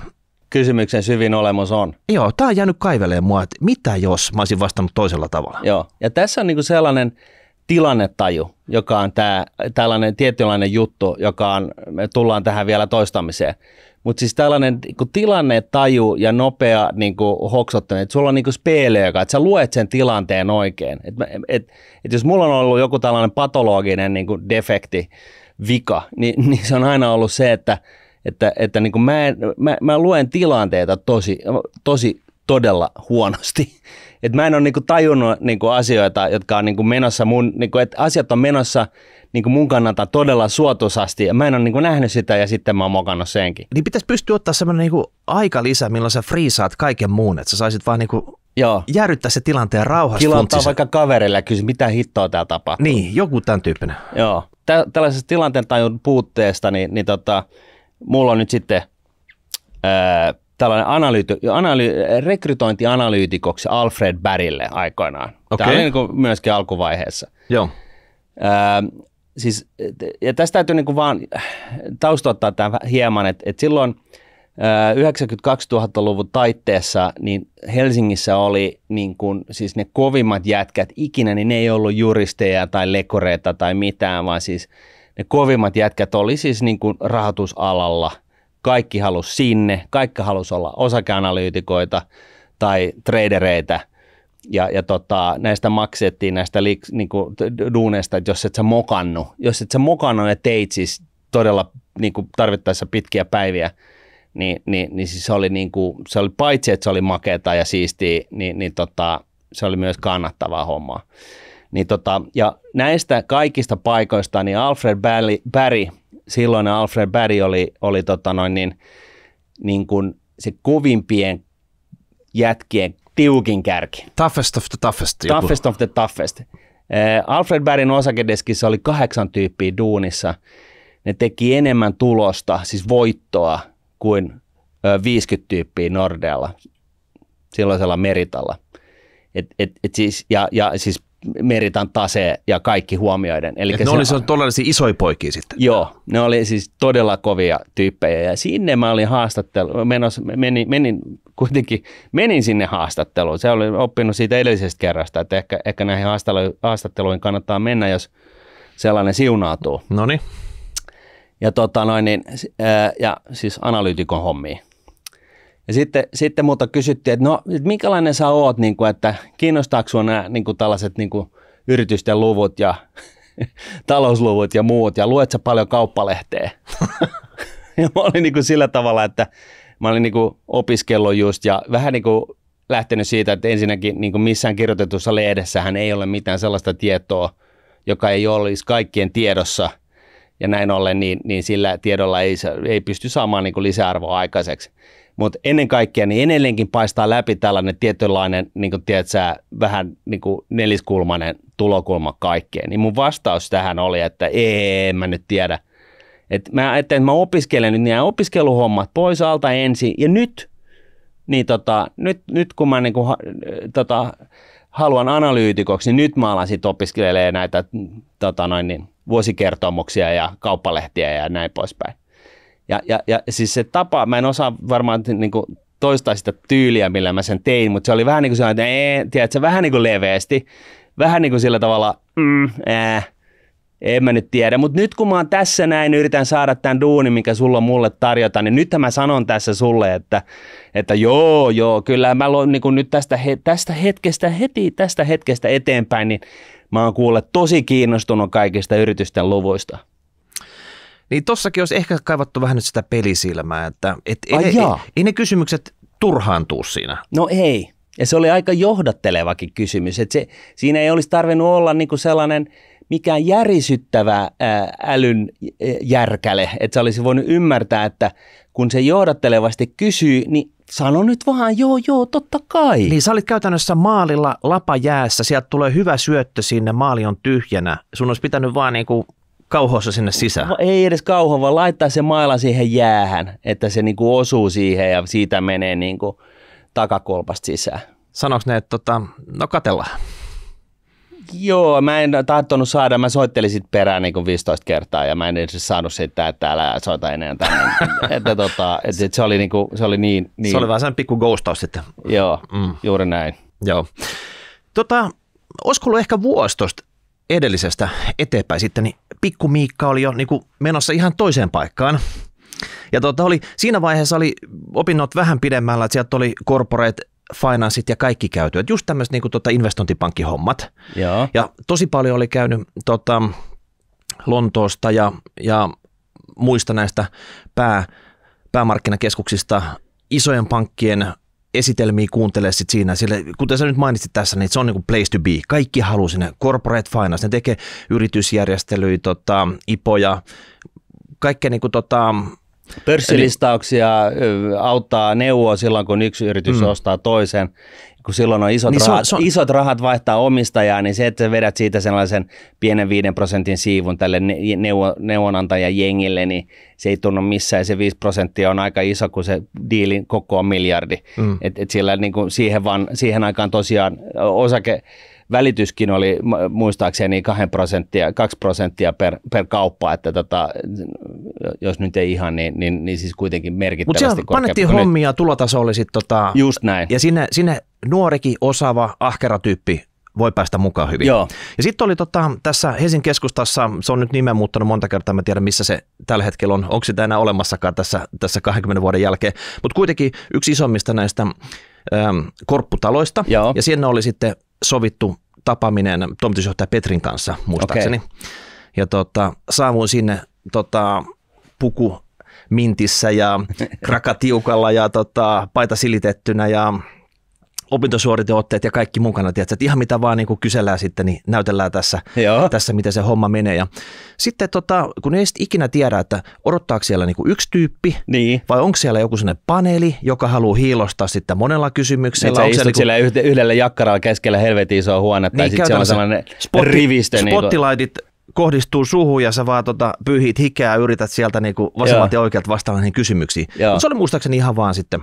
kysymyksen syvin olemus on. Joo, tämä on jäänyt kaiveleen mua, että mitä jos mä olisin vastannut toisella tavalla. Joo, ja tässä on niinku sellainen tilannetaju, joka on tää, tällainen tietynlainen juttu, joka on, me tullaan tähän vielä toistamiseen. Mutta siis tällainen niinku, taju ja nopea niinku, hoksottaminen, että sulla on niinku, speelejä, että sä luet sen tilanteen oikein. Et, et, et jos mulla on ollut joku tällainen patologinen niinku, defekti, vika, niin, niin se on aina ollut se, että, että, että niin kuin mä, en, mä, mä luen tilanteita tosi, tosi todella huonosti. Et mä en ole niin tajunnut niin asioita, jotka on niin menossa mun, niin kuin, että asiat on menossa – niin kuin mun kannalta todella suotuisasti mä en ole niin kuin nähnyt sitä ja sitten mä oon mokannut senkin. Niin pitäisi pystyä ottaa semmoinen niin aika lisä, milloin sä friisaat kaiken muun, että sä saisit vaan niin kuin Joo. jäädyttää se tilanteen rauhassa. Kilauttaa vaikka kaverille ja kysy, mitä hittoa täällä tapahtuu. Niin, joku tämän tyyppinen. Joo. Tä, tällaisesta tilanteen tajun puutteesta, niin, niin tota, mulla on nyt sitten ää, tällainen analyyti, analy, rekrytointianalyytikoksi Alfred Bärille aikoinaan. Okay. Tämä oli niin myöskin alkuvaiheessa. Joo. Ää, siis, ja tästä täytyy niin kuin vaan äh, taustoittaa tämä hieman, että, että silloin 92-000-luvun äh, taitteessa niin Helsingissä oli niin kuin, siis ne kovimmat jätkät ikinä, niin ne ei ollut juristeja tai lekoreita tai mitään, vaan siis ne kovimmat jätkät oli siis niin kuin rahoitusalalla. Kaikki halusi sinne, kaikki halusi olla osakeanalyytikoita tai tradereita – ja, ja tota, näistä maksettiin näistä liik, niin kuin, duuneista, että jos et sä mokannut, jos et sä mokannut ja teit siis todella niin kuin, tarvittaessa pitkiä päiviä, niin, niin, niin siis se, oli niin kuin, se oli paitsi, että se oli makeeta ja siistiä, niin, niin tota, se oli myös kannattavaa hommaa. Niin tota, ja näistä kaikista paikoista, niin Alfred Barry, Barry silloin Alfred Barry oli, oli tota noin niin, niin kuin se kovimpien jätkien tiukin kärki. Toughest of the toughest. Joku. Toughest of the toughest. Eh, Alfred Bärin osakedeskissä oli kahdeksan tyyppiä duunissa. Ne teki enemmän tulosta, siis voittoa, kuin 50 tyyppiä Nordealla, silloisella Meritalla. Et, et, et siis, ja, ja siis Meritan tase ja kaikki huomioiden. Eli ne oli se todellisia isoja poikia sitten. Joo, ne oli siis todella kovia tyyppejä ja sinne mä olin haastattelu, menos, menin, menin kuitenkin menin sinne haastatteluun. Se oli oppinut siitä edellisestä kerrasta, että ehkä, ehkä näihin haastatteluihin kannattaa mennä, jos sellainen siunautuu. No niin. Ja, tota noin, niin, ää, ja siis analyytikon hommi. Ja sitten, sitten muuta kysyttiin, että no, että minkälainen sä oot, niin kuin, että kiinnostaako sinua nämä niin kuin tällaiset niin kuin yritysten luvut ja talousluvut ja muut, ja luet sä paljon kauppalehteä? ja mä olin niin kuin sillä tavalla, että mä olin niin opiskellut just ja vähän niin lähtenyt siitä, että ensinnäkin niin missään kirjoitetussa lehdessähän ei ole mitään sellaista tietoa, joka ei olisi kaikkien tiedossa. Ja näin ollen, niin, niin sillä tiedolla ei, ei pysty saamaan niin kuin lisäarvoa aikaiseksi. Mutta ennen kaikkea, niin edelleenkin paistaa läpi tällainen tietynlainen, niin kuin tiedät sä, vähän niin kuin neliskulmainen tulokulma kaikkeen. Niin mun vastaus tähän oli, että ei, en mä nyt tiedä. Et mä ajattelin, että mä opiskelen nyt niin nämä opiskeluhommat pois alta ensin ja nyt, niin tota, nyt, nyt kun mä niinku, tota, haluan analyytikoksi, niin nyt mä alan sitten opiskelemaan näitä tota noin, niin, vuosikertomuksia ja kauppalehtiä ja näin poispäin. Ja, ja, ja siis se tapa, mä en osaa varmaan niin kuin toistaa sitä tyyliä, millä mä sen tein, mutta se oli vähän niin kuin se että ee, tiedätkö, vähän niin kuin leveästi, vähän niin kuin sillä tavalla, mm, äh, en mä nyt tiedä, mutta nyt kun mä oon tässä näin, niin yritän saada tämän duunin, mikä sulla mulle tarjota, niin nyt mä sanon tässä sulle, että, että joo, joo, kyllä mä oon niin nyt tästä, he, tästä hetkestä heti, tästä hetkestä eteenpäin, niin mä oon kuulle tosi kiinnostunut kaikista yritysten luvuista. Niin tossakin olisi ehkä kaivattu vähän nyt sitä pelisilmää, että et ei, ei, ei ne kysymykset turhaantuu siinä. No ei, ja se oli aika johdattelevakin kysymys, että se, siinä ei olisi tarvinnut olla niin kuin sellainen – mikään järisyttävä ää, älyn järkäle, että sä olisi voinut ymmärtää, että kun se johdattelevasti kysyy, niin sano nyt vaan, joo, joo, totta kai. Niin sä olit käytännössä maalilla lapa jäässä, sieltä tulee hyvä syöttö sinne, maali on tyhjänä. Sun olisi pitänyt vaan niinku kauhossa sinne sisään. No, ei edes kauho, vaan laittaa se maila siihen jäähän, että se niinku osuu siihen ja siitä menee niinku takakolpasta sisään. Sanoks ne, että tota, no katellaan. Joo, mä en tahtonut saada, mä soittelin sit perään niin 15 kertaa ja mä en edes saanut sitä, että täällä soita enää tänne. että tota, että, se, oli niin kuin, se oli niin, niin. Se oli vähän sen pikku ghostaus sitten. Joo, mm. juuri näin. Joo. Tota, olisiko ollut ehkä vuosi edellisestä eteenpäin sitten, niin pikku Miikka oli jo niin kuin menossa ihan toiseen paikkaan. Ja tota oli, siinä vaiheessa oli opinnot vähän pidemmällä, että sieltä oli corporate finanssit ja kaikki käytyä. Just tämmöiset niin tota investointipankkihommat. Joo. Ja tosi paljon oli käynyt tota, Lontoosta ja, ja muista näistä pää, päämarkkinakeskuksista isojen pankkien esitelmiä kuuntelee sit siinä. Sille, kuten sä nyt mainitsit tässä, niin se on niin kuin place to be. Kaikki haluaa sinne. Corporate finance, ne tekee yritysjärjestelyjä, tota, ipoja, kaikkea niin kuin, tota, Pörssilistauksia Eli, auttaa neuvoa silloin, kun yksi yritys mm. ostaa toisen. Kun silloin on isot, niin rahat, se on, se on... isot rahat vaihtaa omistajaa, niin se, että sä vedät siitä sellaisen pienen 5 prosentin siivun tälle neuvo, neuvonantajan jengille, niin se ei tunnu missään. Se 5 prosenttia on aika iso, kun se diilin koko on miljardi. Mm. Et, et siellä, niin kuin siihen, vaan, siihen aikaan tosiaan osake välityskin oli muistaakseni 2 prosenttia, 2 prosenttia per, per kauppa, että tota, jos nyt ei ihan, niin, niin, niin siis kuitenkin merkittävästi Mutta panettiin hommia, nyt... tulotaso oli sitten tota, Just näin. ja sinne, sinne nuorikin, osaava, ahkera tyyppi voi päästä mukaan hyvin. Joo. Ja sitten oli tota, tässä Helsingin keskustassa, se on nyt nimen muuttanut monta kertaa, mä tiedän missä se tällä hetkellä on, onko sitä enää olemassakaan tässä, tässä 20 vuoden jälkeen, mutta kuitenkin yksi isommista näistä äm, korpputaloista, Joo. ja siinä oli sitten sovittu tapaaminen toimitusjohtaja Petrin kanssa, muistaakseni. Okay. Ja tota, saavuin sinne tota, puku mintissä ja krakatiukalla ja tota, paita silitettynä ja opintosuoriteotteet ja kaikki mukana, tiedätkö, että ihan mitä vaan niin kuin kysellään sitten, niin näytellään tässä, Joo. tässä, miten se homma menee. Ja sitten tota, kun ei sitten ikinä tiedä, että odottaako siellä niin kuin yksi tyyppi niin. vai onko siellä joku sellainen paneeli, joka haluaa hiilostaa sitten monella kysymyksellä. Niin, onko siellä, siellä niin kuin... yhdellä jakkaralla keskellä helvetin iso huonetta niin, tai sitten se on sellainen spotti, rivistö. Niinku- Spotlightit niin kuin kohdistuu suhun ja sä vaan tota, pyyhit hikää ja yrität sieltä niinku vasemmalta ja oikealta vastaamaan niihin kysymyksiin. se oli muistaakseni ihan vaan sitten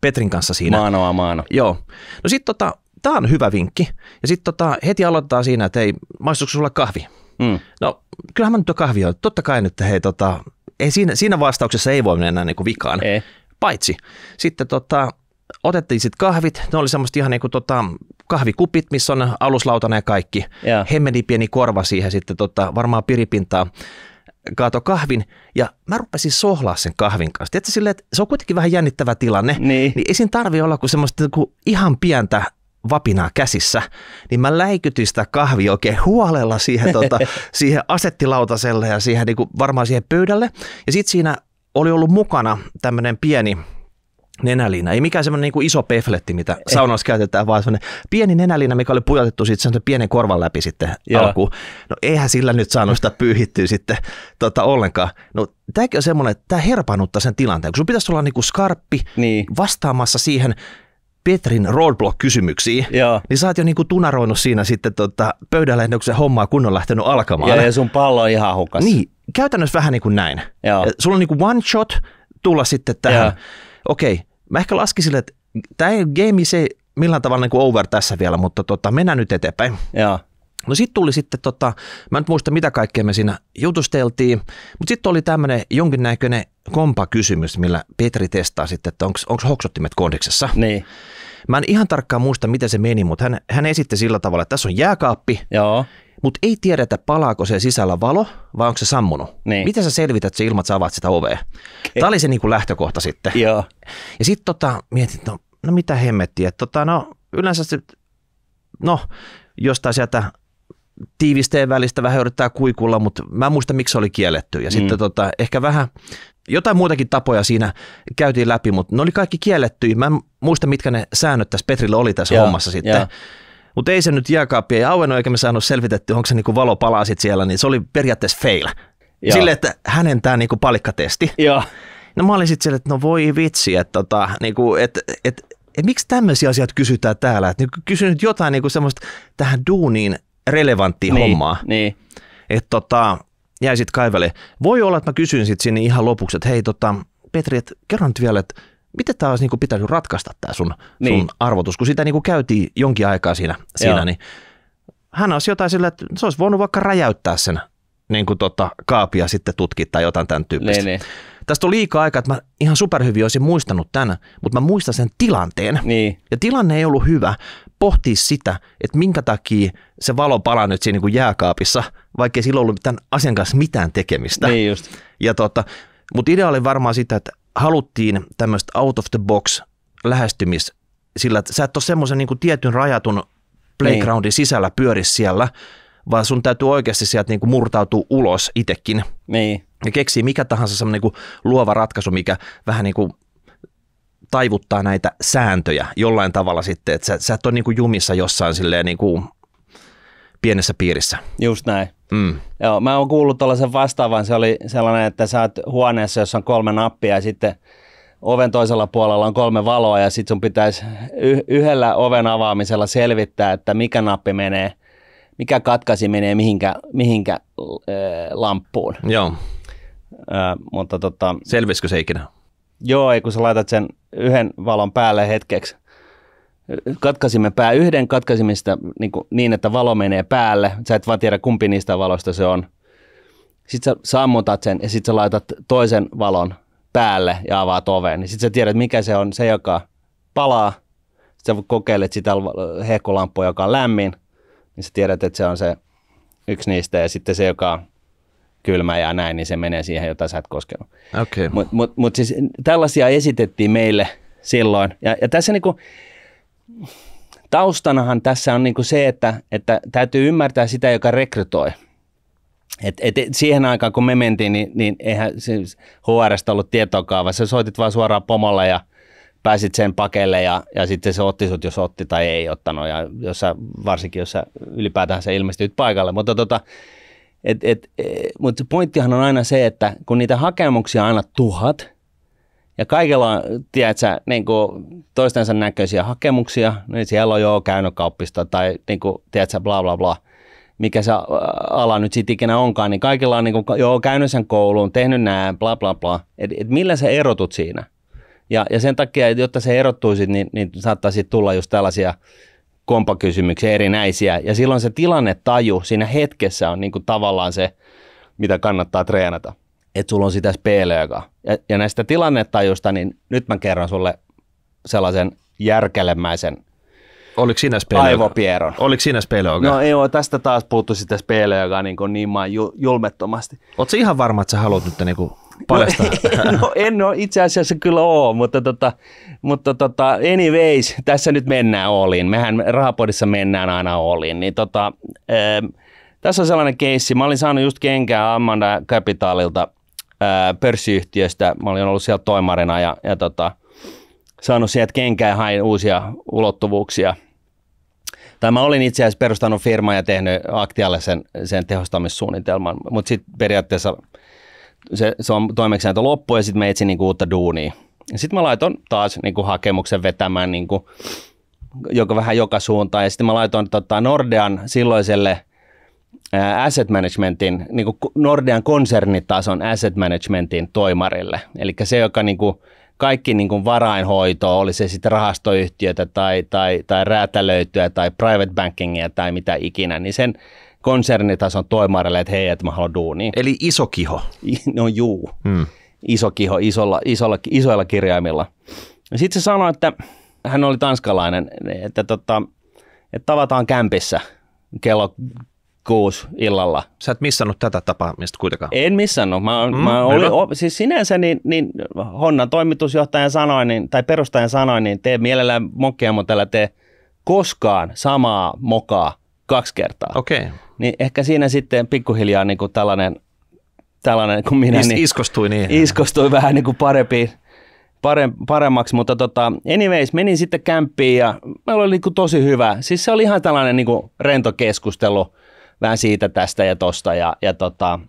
Petrin kanssa siinä. Maanoa maano. Joo. No sitten tota, tämä on hyvä vinkki. Ja sitten tota, heti aloitetaan siinä, että hei, maistuuko sulla kahvi? Mm. No, kyllähän mä nyt kahvi on. Totta kai nyt, hei, tota, ei siinä, siinä vastauksessa ei voi mennä enää niin vikaan. Ei. Paitsi sitten tota, otettiin sitten kahvit, ne oli semmoista ihan niin kuin tota, kahvikupit, missä on aluslautana ja kaikki. Yeah. Hemmeni pieni korva siihen sitten tota, varmaan piripintaa kaato kahvin ja mä rupesin sohlaa sen kahvin kanssa. Tiedätkö, silleen, että se on kuitenkin vähän jännittävä tilanne, niin, niin ei siinä tarvi olla kuin semmoista kuin ihan pientä vapinaa käsissä, niin mä läikytin sitä kahvia oikein huolella siihen, tuota, siihen asettilautaselle ja siihen, niin kuin, varmaan siihen pöydälle. Ja sitten siinä oli ollut mukana tämmöinen pieni nenäliina. Ei mikään semmoinen niin iso pefletti, mitä saunassa käytetään, vaan semmoinen pieni nenäliina, mikä oli pujotettu sitten semmoisen pienen korvan läpi sitten Joo. alkuun. No eihän sillä nyt saanut sitä pyyhittyä sitten tota, ollenkaan. No tämäkin on semmoinen, että tämä herpanuttaa sen tilanteen, kun sun pitäisi olla niinku skarppi niin. vastaamassa siihen Petrin roadblock-kysymyksiin, Joo. niin sä oot jo niinku tunaroinut siinä sitten tota, pöydällä ennen kuin se homma on kunnon lähtenyt alkamaan. Joo, ja sun pallo on ihan hukas. Niin, käytännössä vähän niin kuin näin. Joo. Sulla on niin kuin one shot tulla sitten tähän. Joo. Okei, Mä ehkä sille, että tämä game se millään tavalla niin kuin over tässä vielä, mutta tota, mennään nyt eteenpäin. Joo. No sitten tuli sitten, tota, mä en muista mitä kaikkea me siinä jutusteltiin, mutta sitten oli tämmöinen jonkinnäköinen kompa-kysymys, millä Petri testaa sitten, että onko hoksottimet kondiksessa. Niin. Mä en ihan tarkkaan muista, miten se meni, mutta hän, hän esitti sillä tavalla, että tässä on jääkaappi Joo mutta ei tiedetä palaako se sisällä valo vai onko se sammunut. Niin. Miten sä selvität se ilman, että sä avaat sitä ovea? Okay. Tämä oli se niin kuin lähtökohta sitten. Joo. Ja sitten tota, mietin, no, no mitä hemmettiä. Tota, no, yleensä se, no, jostain sieltä tiivisteen välistä vähän yrittää kuikulla, mutta mä en muista, miksi se oli kielletty. Ja mm. sitten tota, ehkä vähän jotain muutakin tapoja siinä käytiin läpi, mutta ne oli kaikki kielletty. Mä en muista, mitkä ne säännöt tässä Petrille oli tässä ja, hommassa sitten. Ja. Mutta ei se nyt jääkaappi ei auennut, eikä me saanut selvitetty, onko se niinku palaa sit siellä, niin se oli periaatteessa feilä. Silleen, että hänen tämä niinku palikkatesti. Joo. No mä olin sitten siellä, että no voi vitsi, että tota, niinku, et, et, et, miksi tämmöisiä asioita kysytään täällä? Et, niinku, kysy nyt jotain niinku semmoista tähän duuniin relevanttia niin, hommaa. Niin. Että tota, jäi sitten kaivelle. Voi olla, että mä kysyn sitten sinne ihan lopuksi, että hei tota, Petri, et kerro nyt vielä, että miten tämä olisi niin kuin pitänyt ratkaista tämä sun, niin. sun arvotus, kun sitä niin kuin käytiin jonkin aikaa siinä, siinä niin hän olisi jotain sillä, että se olisi voinut vaikka räjäyttää sen niin kuin tota, kaapia sitten tutkia tai jotain tämän tyyppistä. Niin, niin. Tästä on liikaa aikaa, että mä ihan superhyvin olisin muistanut tämän, mutta mä muistan sen tilanteen. Niin. Ja tilanne ei ollut hyvä pohtia sitä, että minkä takia se valo palaa nyt siinä niin kuin jääkaapissa, vaikkei sillä ollut tämän asian kanssa mitään tekemistä. Niin just. Ja tota, mutta idea oli varmaan sitä, että haluttiin tämmöistä out of the box lähestymis sillä, sä et ole semmoisen niin tietyn rajatun playgroundin niin. sisällä pyöri siellä, vaan sun täytyy oikeasti sieltä niin murtautua ulos itsekin. Niin. Ja keksii mikä tahansa semmoinen niin luova ratkaisu, mikä vähän niin kuin taivuttaa näitä sääntöjä jollain tavalla sitten, että sä, sä et ole niin kuin jumissa jossain silleen niin kuin pienessä piirissä. Just näin. Mm. Joo, mä oon kuullut tuollaisen vastaavan. Se oli sellainen, että sä oot huoneessa, jossa on kolme nappia ja sitten oven toisella puolella on kolme valoa ja sitten sun pitäisi y- yhdellä oven avaamisella selvittää, että mikä nappi menee, mikä katkaisi menee mihinkä, mihinkä äh, lamppuun. Joo. Äh, mutta tota, Selvisikö se ikinä? Joo, ei kun sä laitat sen yhden valon päälle hetkeksi – katkaisimme pää yhden, katkaisimme sitä niin, kuin, niin, että valo menee päälle. Sä et vaan tiedä, kumpi niistä valoista se on. Sitten sä sammutat sen ja sitten sä laitat toisen valon päälle ja avaat oven. Sitten sä tiedät, mikä se on se, joka palaa. Sitten sä kokeilet sitä hehkulamppua, joka on lämmin. Niin sä tiedät, että se on se yksi niistä ja sitten se, joka on kylmä ja näin, niin se menee siihen, jota sä et koskenut. Okay. Mutta mut, mut siis tällaisia esitettiin meille silloin. Ja, ja tässä niinku, taustanahan tässä on niinku se, että, että täytyy ymmärtää sitä, joka rekrytoi. Et, et, siihen aikaan, kun me mentiin, niin, niin eihän siis HRstä ollut tietoakaan, vaan sä soitit vaan suoraan pomolla ja pääsit sen pakelle ja, ja sitten se otti sut, jos otti tai ei ottanut, ja jos sä, varsinkin jos sä ylipäätään sä ilmestyit paikalle. Mutta tota, et, et, et, mut pointtihan on aina se, että kun niitä hakemuksia on aina tuhat, ja kaikilla on, tiedätkö, niin kuin toistensa näköisiä hakemuksia, niin siellä on jo käynyt kauppista tai niin kuin, tiedätkö, bla bla bla mikä se ala nyt sitten ikinä onkaan, niin kaikilla on niin kuin, joo, käynyt sen kouluun, tehnyt nämä, bla bla bla. Et, et millä sä erotut siinä? Ja, ja sen takia, jotta se erottuisi, niin, niin saattaisi tulla just tällaisia kompakysymyksiä erinäisiä. Ja silloin se tilannetaju siinä hetkessä on niin kuin tavallaan se, mitä kannattaa treenata että sulla on sitä speelööka. Ja, ja näistä tilannetajuista, niin nyt mä kerron sulle sellaisen järkelemäisen Oliko sinä aivopieron. Oliko sinä speilööka? No ei ole, tästä taas puuttu sitä speilöökaa niin, niin maan julmettomasti. Oletko ihan varma, että sä haluat nyt niin kuin no paljastaa? No, en, no, en ole, itse asiassa kyllä ole, mutta, tota, mutta tota, anyways, tässä nyt mennään olin. Mehän rahapodissa mennään aina olin. Niin tota, ähm, tässä on sellainen keissi. Mä olin saanut just kenkää Amanda Capitalilta pörssiyhtiöstä. Mä olin ollut siellä toimarina ja, ja tota, saanut sieltä kenkään hain uusia ulottuvuuksia. Tai mä olin itse asiassa perustanut firman ja tehnyt Aktialle sen, sen tehostamissuunnitelman, mutta sitten periaatteessa se, se on toimeksianto loppu ja sitten mä etsin niinku uutta duunia. Sitten mä laitoin taas niinku hakemuksen vetämään niinku, joka vähän joka suuntaan ja sitten mä laitoin tota Nordean silloiselle asset managementin, niin kuin Nordean konsernitason asset managementin toimarille. Eli se, joka niin kuin kaikki niin kuin varainhoito, oli se sitten rahastoyhtiötä tai, tai, tai räätälöityä tai private bankingia tai mitä ikinä, niin sen konsernitason toimarille, että hei, että mä haluan duunia. Eli iso kiho. No juu, hmm. iso kiho isolla, isolla, isoilla kirjaimilla. Sitten se sanoi, että hän oli tanskalainen, että, tota, että tavataan kämpissä kello kuusi illalla. Sä et missannut tätä tapaamista kuitenkaan. En missannut. Mä, mm, mä olin, o, siis sinänsä niin, niin Honnan toimitusjohtajan sanoi, niin, tai perustajan sanoi, niin tee mielellään mokkia, mutta älä tee koskaan samaa mokaa kaksi kertaa. Okei. Okay. Niin ehkä siinä sitten pikkuhiljaa niin kuin tällainen, tällainen kuin minä. Is, niin, iskostui niin. Iskostui vähän niin kuin pare, paremmaksi, mutta tota, anyways, menin sitten kämppiin ja meillä oli niin kuin tosi hyvä. Siis se oli ihan tällainen niin kuin rento keskustelu vähän siitä tästä ja tosta ja, ja tota,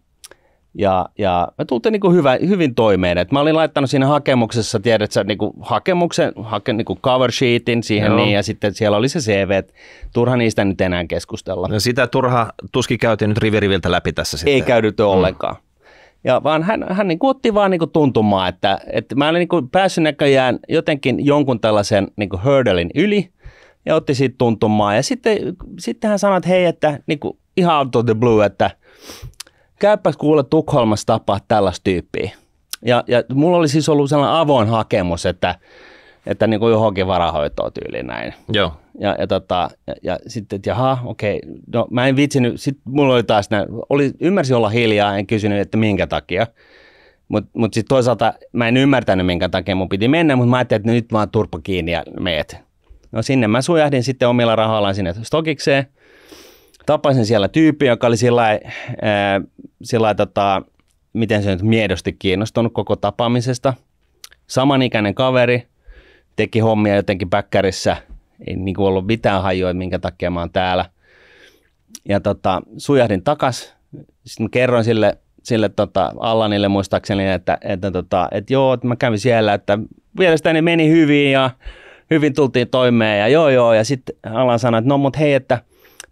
ja, ja me tultiin niin hyvä, hyvin toimeen. Et mä olin laittanut siinä hakemuksessa, tiedät sä, niin hakemuksen, hake, niin cover sheetin siihen niin, ja sitten siellä oli se CV, että turha niistä nyt enää keskustella. No sitä turha tuskin käytiin nyt riviriviltä läpi tässä sitten. Ei käydyt mm. ollenkaan. Ja vaan hän, hän niin kuin otti vaan niin kuin tuntumaa, että, että mä olin niin kuin päässyt näköjään jotenkin jonkun tällaisen niin kuin hurdlein yli ja otti siitä tuntumaan. Ja sitten, sitten hän sanoi, että hei, että niin kuin, ihan out of the blue, että käypäs kuule Tukholmassa tapaa tällaista tyyppiä. Ja, ja mulla oli siis ollut sellainen avoin hakemus, että, että niin kuin johonkin varahoitoon tyyliin näin. Joo. Ja, ja, tota, ja, ja sitten, että jaha, okei, no mä en vitsinyt, sitten mulla oli taas näin, oli, ymmärsin olla hiljaa, en kysynyt, että minkä takia. Mutta mut, mut sitten toisaalta mä en ymmärtänyt, minkä takia mun piti mennä, mutta mä ajattelin, että nyt vaan turpa kiinni ja meet. No sinne mä sujahdin sitten omilla rahoillaan sinne Stokikseen – tapasin siellä tyypin, joka oli sillä lailla, tota, miten se nyt miedosti kiinnostunut koko tapaamisesta. Samanikäinen kaveri, teki hommia jotenkin päkkärissä, ei niin kuin ollut mitään hajoa, minkä takia mä oon täällä. Ja tota, sujahdin takas, sitten kerroin sille, sille tota, Allanille muistaakseni, että, että, tota, että joo, että mä kävin siellä, että mielestäni meni hyvin ja hyvin tultiin toimeen ja joo joo. Ja sitten Allan sanoi, että no mut hei, että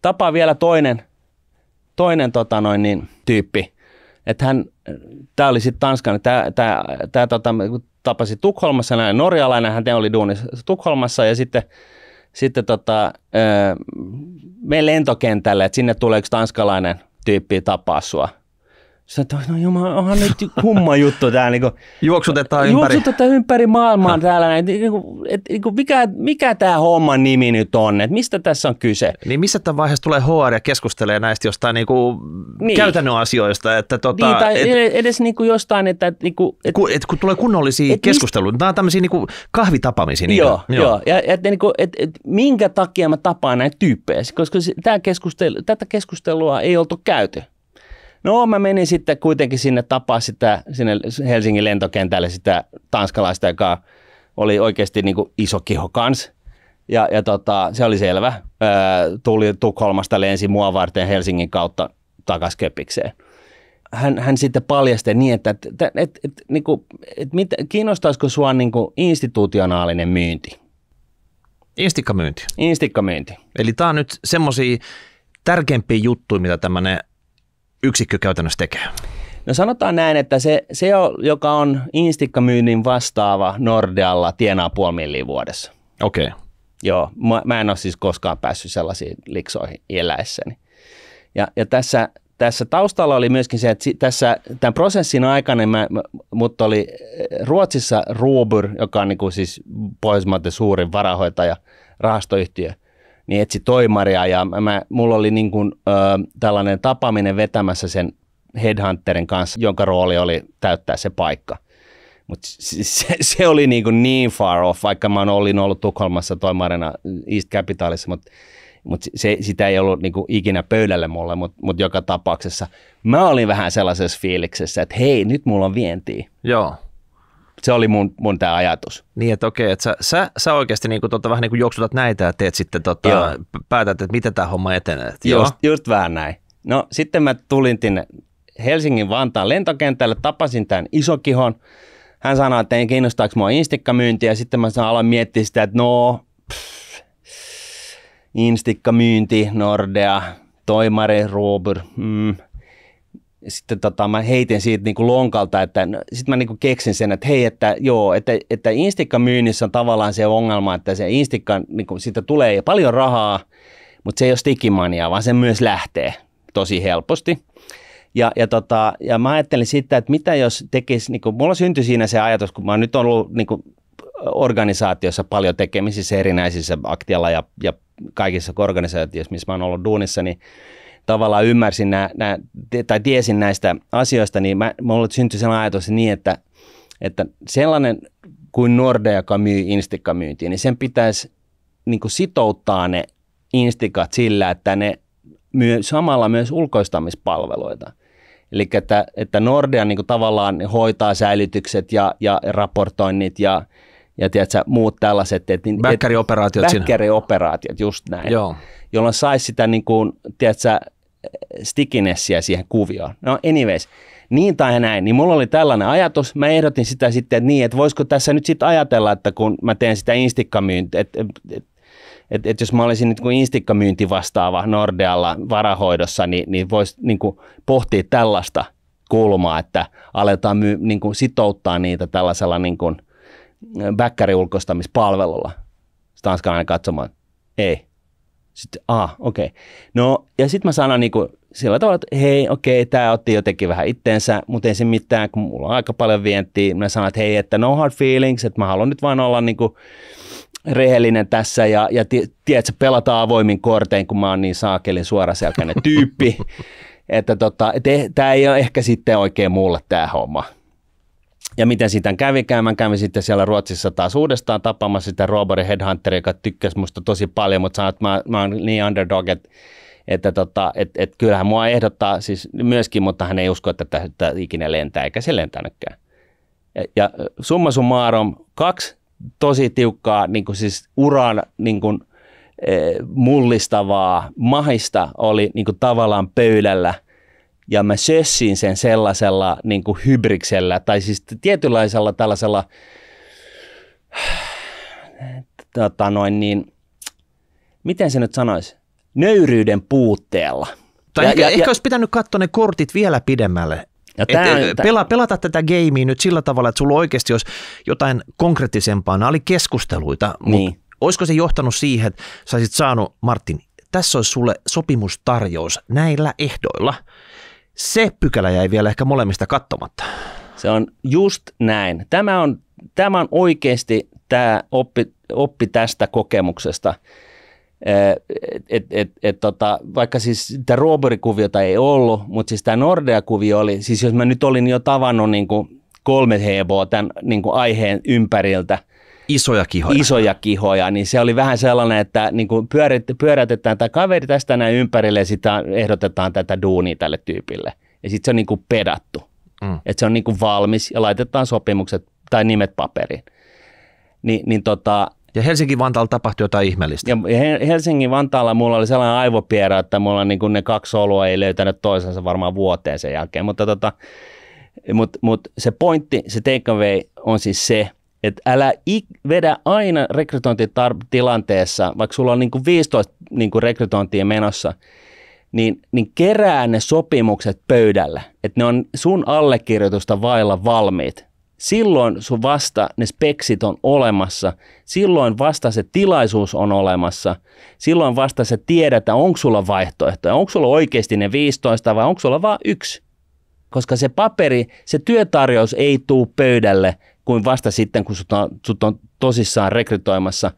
tapaa vielä toinen, toinen tota noin, niin, tyyppi. Että hän, tämä oli sitten Tanskan, tämä, tämä, tämä tota, tapasi Tukholmassa, näin norjalainen, hän oli duunissa Tukholmassa ja sitten sitten tota, me lentokentälle, että sinne tulee yksi tanskalainen tyyppi tapaa sua. Sä että no jumala, onhan nyt kumma juttu tää. Niin juoksutetaan ympäri. Juoksutetaan ympäri maailmaa ha. täällä. Niinku- et, niin kuin, et, niin kuin, mikä, mikä tämä homman nimi nyt on? Et mistä tässä on kyse? Niin missä tämän vaiheessa tulee HR ja keskustelee näistä jostain niin kuin niin. käytännön asioista? Että, tota, niin, tai et, edes niin kuin jostain, että... Niin kuin, et, kun, et, kun tulee kunnollisia et, keskusteluja. Mist... Nämä on tämmöisiä niin kuin kahvitapamisia. Niin joo, joo. joo. Ja et, niin kuin, et, et, minkä takia mä tapaan näitä tyyppejä? Koska tämä keskustelu, tätä keskustelua ei oltu käyty. No mä menin sitten kuitenkin sinne tapaa sitä, sinne Helsingin lentokentälle sitä tanskalaista, joka oli oikeasti niin kuin iso kiho kans. Ja, ja tota, se oli selvä. Öö, tuli Tukholmasta lensi mua varten Helsingin kautta takas Köpikseen. Hän, hän sitten paljasti niin, että et, et, et, et, niin kuin, et mit, kiinnostaisiko sua niin kuin institutionaalinen myynti? Instikkamyynti. Instikkamyynti. Eli tämä on nyt semmoisia tärkeimpiä juttuja, mitä tämmöinen yksikkö käytännössä tekee? No sanotaan näin, että se, se joka on instikkamyynnin vastaava Nordealla, tienaa puoli milliä vuodessa. Okei. Okay. Joo, mä, mä en ole siis koskaan päässyt sellaisiin liksoihin eläessäni. Ja, ja tässä, tässä taustalla oli myöskin se, että tässä, tämän prosessin aikana mä, mutta oli eh, Ruotsissa Ruobur, joka on niin kuin siis Pohjoismaiden suurin varahoitaja, rahastoyhtiö – niin etsi toimaria ja mä, mulla oli niin kuin, ö, tällainen tapaaminen vetämässä sen headhunterin kanssa, jonka rooli oli täyttää se paikka. Mutta se, se, oli niin, kuin niin far off, vaikka mä olin ollut Tukholmassa toimarina East Capitalissa, mutta mut se, sitä ei ollut niin kuin ikinä pöydälle mulle, mutta mut joka tapauksessa mä olin vähän sellaisessa fiiliksessä, että hei, nyt mulla on vientiä. Joo se oli mun, mun tämä ajatus. Niin, että okei, että sä, sä, sä oikeasti niinku, tota, vähän niin kuin juoksutat näitä ja teet sitten tota, päätät, että miten tämä homma etenee. Just, Joo. just vähän näin. No sitten mä tulin tänne Helsingin Vantaan lentokentälle, tapasin tämän isokihon. Hän sanoi, että ei kiinnostaako mua instikkamyynti ja sitten mä aloin miettiä sitä, että no, instikkamyynti, Nordea, toimari, Robur, mm, sitten tota, mä heitin siitä niin kuin lonkalta, että no, sitten mä niin kuin keksin sen, että hei, että joo, että, että myynnissä on tavallaan se ongelma, että se instikka, niin kuin, siitä tulee paljon rahaa, mutta se ei ole stikimania, vaan se myös lähtee tosi helposti. Ja, ja, tota, ja mä ajattelin sitä, että mitä jos tekisi, niin kuin, mulla syntyi siinä se ajatus, kun mä oon nyt ollut niin kuin, organisaatiossa paljon tekemisissä erinäisissä aktialla ja, ja kaikissa organisaatioissa, missä mä oon ollut duunissa, niin tavallaan ymmärsin nää, nää, tai tiesin näistä asioista, niin minulle syntyi sellainen ajatus niin, että, että sellainen kuin Nordea, joka myy instikkamyyntiä, niin sen pitäisi niin kuin sitouttaa ne instikat sillä, että ne myy samalla myös ulkoistamispalveluita. Eli että, että Nordea niin kuin tavallaan hoitaa säilytykset ja, ja raportoinnit ja, ja tiedätkö, muut tällaiset. Et, niin, bäkkärioperaatiot. just näin. Joo. Jolloin saisi sitä niin kuin, tiedätkö, stikinessiä siihen kuvioon. No anyways, niin tai näin, niin mulla oli tällainen ajatus, mä ehdotin sitä sitten että niin, että voisiko tässä nyt sitten ajatella, että kun mä teen sitä instikkamyyntiä, että et, et, et, et jos mä olisin niin kuin instikkamyynti vastaava Nordealla varahoidossa, niin, niin voisi niin kuin pohtia tällaista kulmaa, että aletaan myy, niin kuin sitouttaa niitä tällaisella niin kuin väkkäriulkoistamispalvelulla. Tanskalainen katsomaan, ei, sitten, ah, okei. Okay. No, ja sitten mä sanon niin kuin, sillä tavalla, että hei, okei, okay, tämä otti jotenkin vähän itteensä, mutta ei se mitään, kun mulla on aika paljon vientiä. Mä sanon, että hei, että no hard feelings, että mä haluan nyt vain olla niin kuin, rehellinen tässä ja, ja tiedätkö, pelataan avoimin kortein, kun mä oon niin saakelin suoraselkäinen tyyppi. että tota, eh, tämä ei ole ehkä sitten oikein mulle tämä homma. Ja miten siitä kävikään, mä kävin sitten siellä Ruotsissa taas uudestaan tapaamassa sitä Robert Headhunter, joka tykkäsi musta tosi paljon, mutta sanoi, että mä, mä oon niin underdog, että että tota, et, et kyllähän mua ehdottaa siis myöskin, mutta hän ei usko, että tämä ikinä lentää, eikä se lentänytkään. Ja, ja summa summarum, kaksi tosi tiukkaa niin kuin siis uran niin kuin, e, mullistavaa mahista oli niin kuin tavallaan pöydällä – ja mä sössin sen sellaisella niin kuin hybriksellä tai siis tietynlaisella tällaisella tota noin niin, miten se nyt sanoisi, nöyryyden puutteella. Tai ja, ehkä, ja, ehkä ja, olisi pitänyt katsoa ne kortit vielä pidemmälle. Ja tämän, et, et, pela, pelata tätä gamea nyt sillä tavalla, että sulla oikeasti olisi jotain konkreettisempaa. Nämä oli keskusteluita, mutta niin. olisiko se johtanut siihen, että sä olisit saanut, Martin, tässä olisi sulle sopimustarjous näillä ehdoilla. Se pykälä jäi vielä ehkä molemmista katsomatta. Se on just näin. Tämä on, tämä on oikeasti tämä oppi, oppi tästä kokemuksesta. Et, et, et, tota, vaikka siis tämä Roberi-kuviota ei ollut, mutta siis tämä Nordea-kuvio oli, siis jos mä nyt olin jo tavannut niin kuin kolme heboa tämän niin kuin aiheen ympäriltä – Isoja kihoja. Isoja kihoja, niin se oli vähän sellainen, että niin kuin pyörit, pyörätetään tämä kaveri tästä näin ympärille ja sitten ehdotetaan tätä duunia tälle tyypille. Ja sitten se on niin kuin pedattu. Mm. Että se on niin kuin valmis ja laitetaan sopimukset tai nimet paperiin. Ni, niin tota, ja Helsingin vantaalla tapahtui jotain ihmeellistä. Ja Helsingin-Vantaalla mulla oli sellainen aivopierä, että mulla niin kuin ne kaksi olua ei löytänyt toisensa varmaan vuoteen sen jälkeen. Mutta tota, mut, mut se pointti, se takeaway on siis se, että älä ik- vedä aina rekrytointitilanteessa, vaikka sulla on niin 15 niin rekrytointia menossa, niin, niin kerää ne sopimukset pöydällä, että ne on sun allekirjoitusta vailla valmiit. Silloin sun vasta ne speksit on olemassa, silloin vasta se tilaisuus on olemassa, silloin vasta se tiedät, onko sulla vaihtoehtoja, onko sulla oikeasti ne 15 vai onko sulla vain yksi. Koska se paperi, se työtarjous ei tuu pöydälle – kuin vasta sitten, kun sut on, sut on tosissaan rekrytoimassa.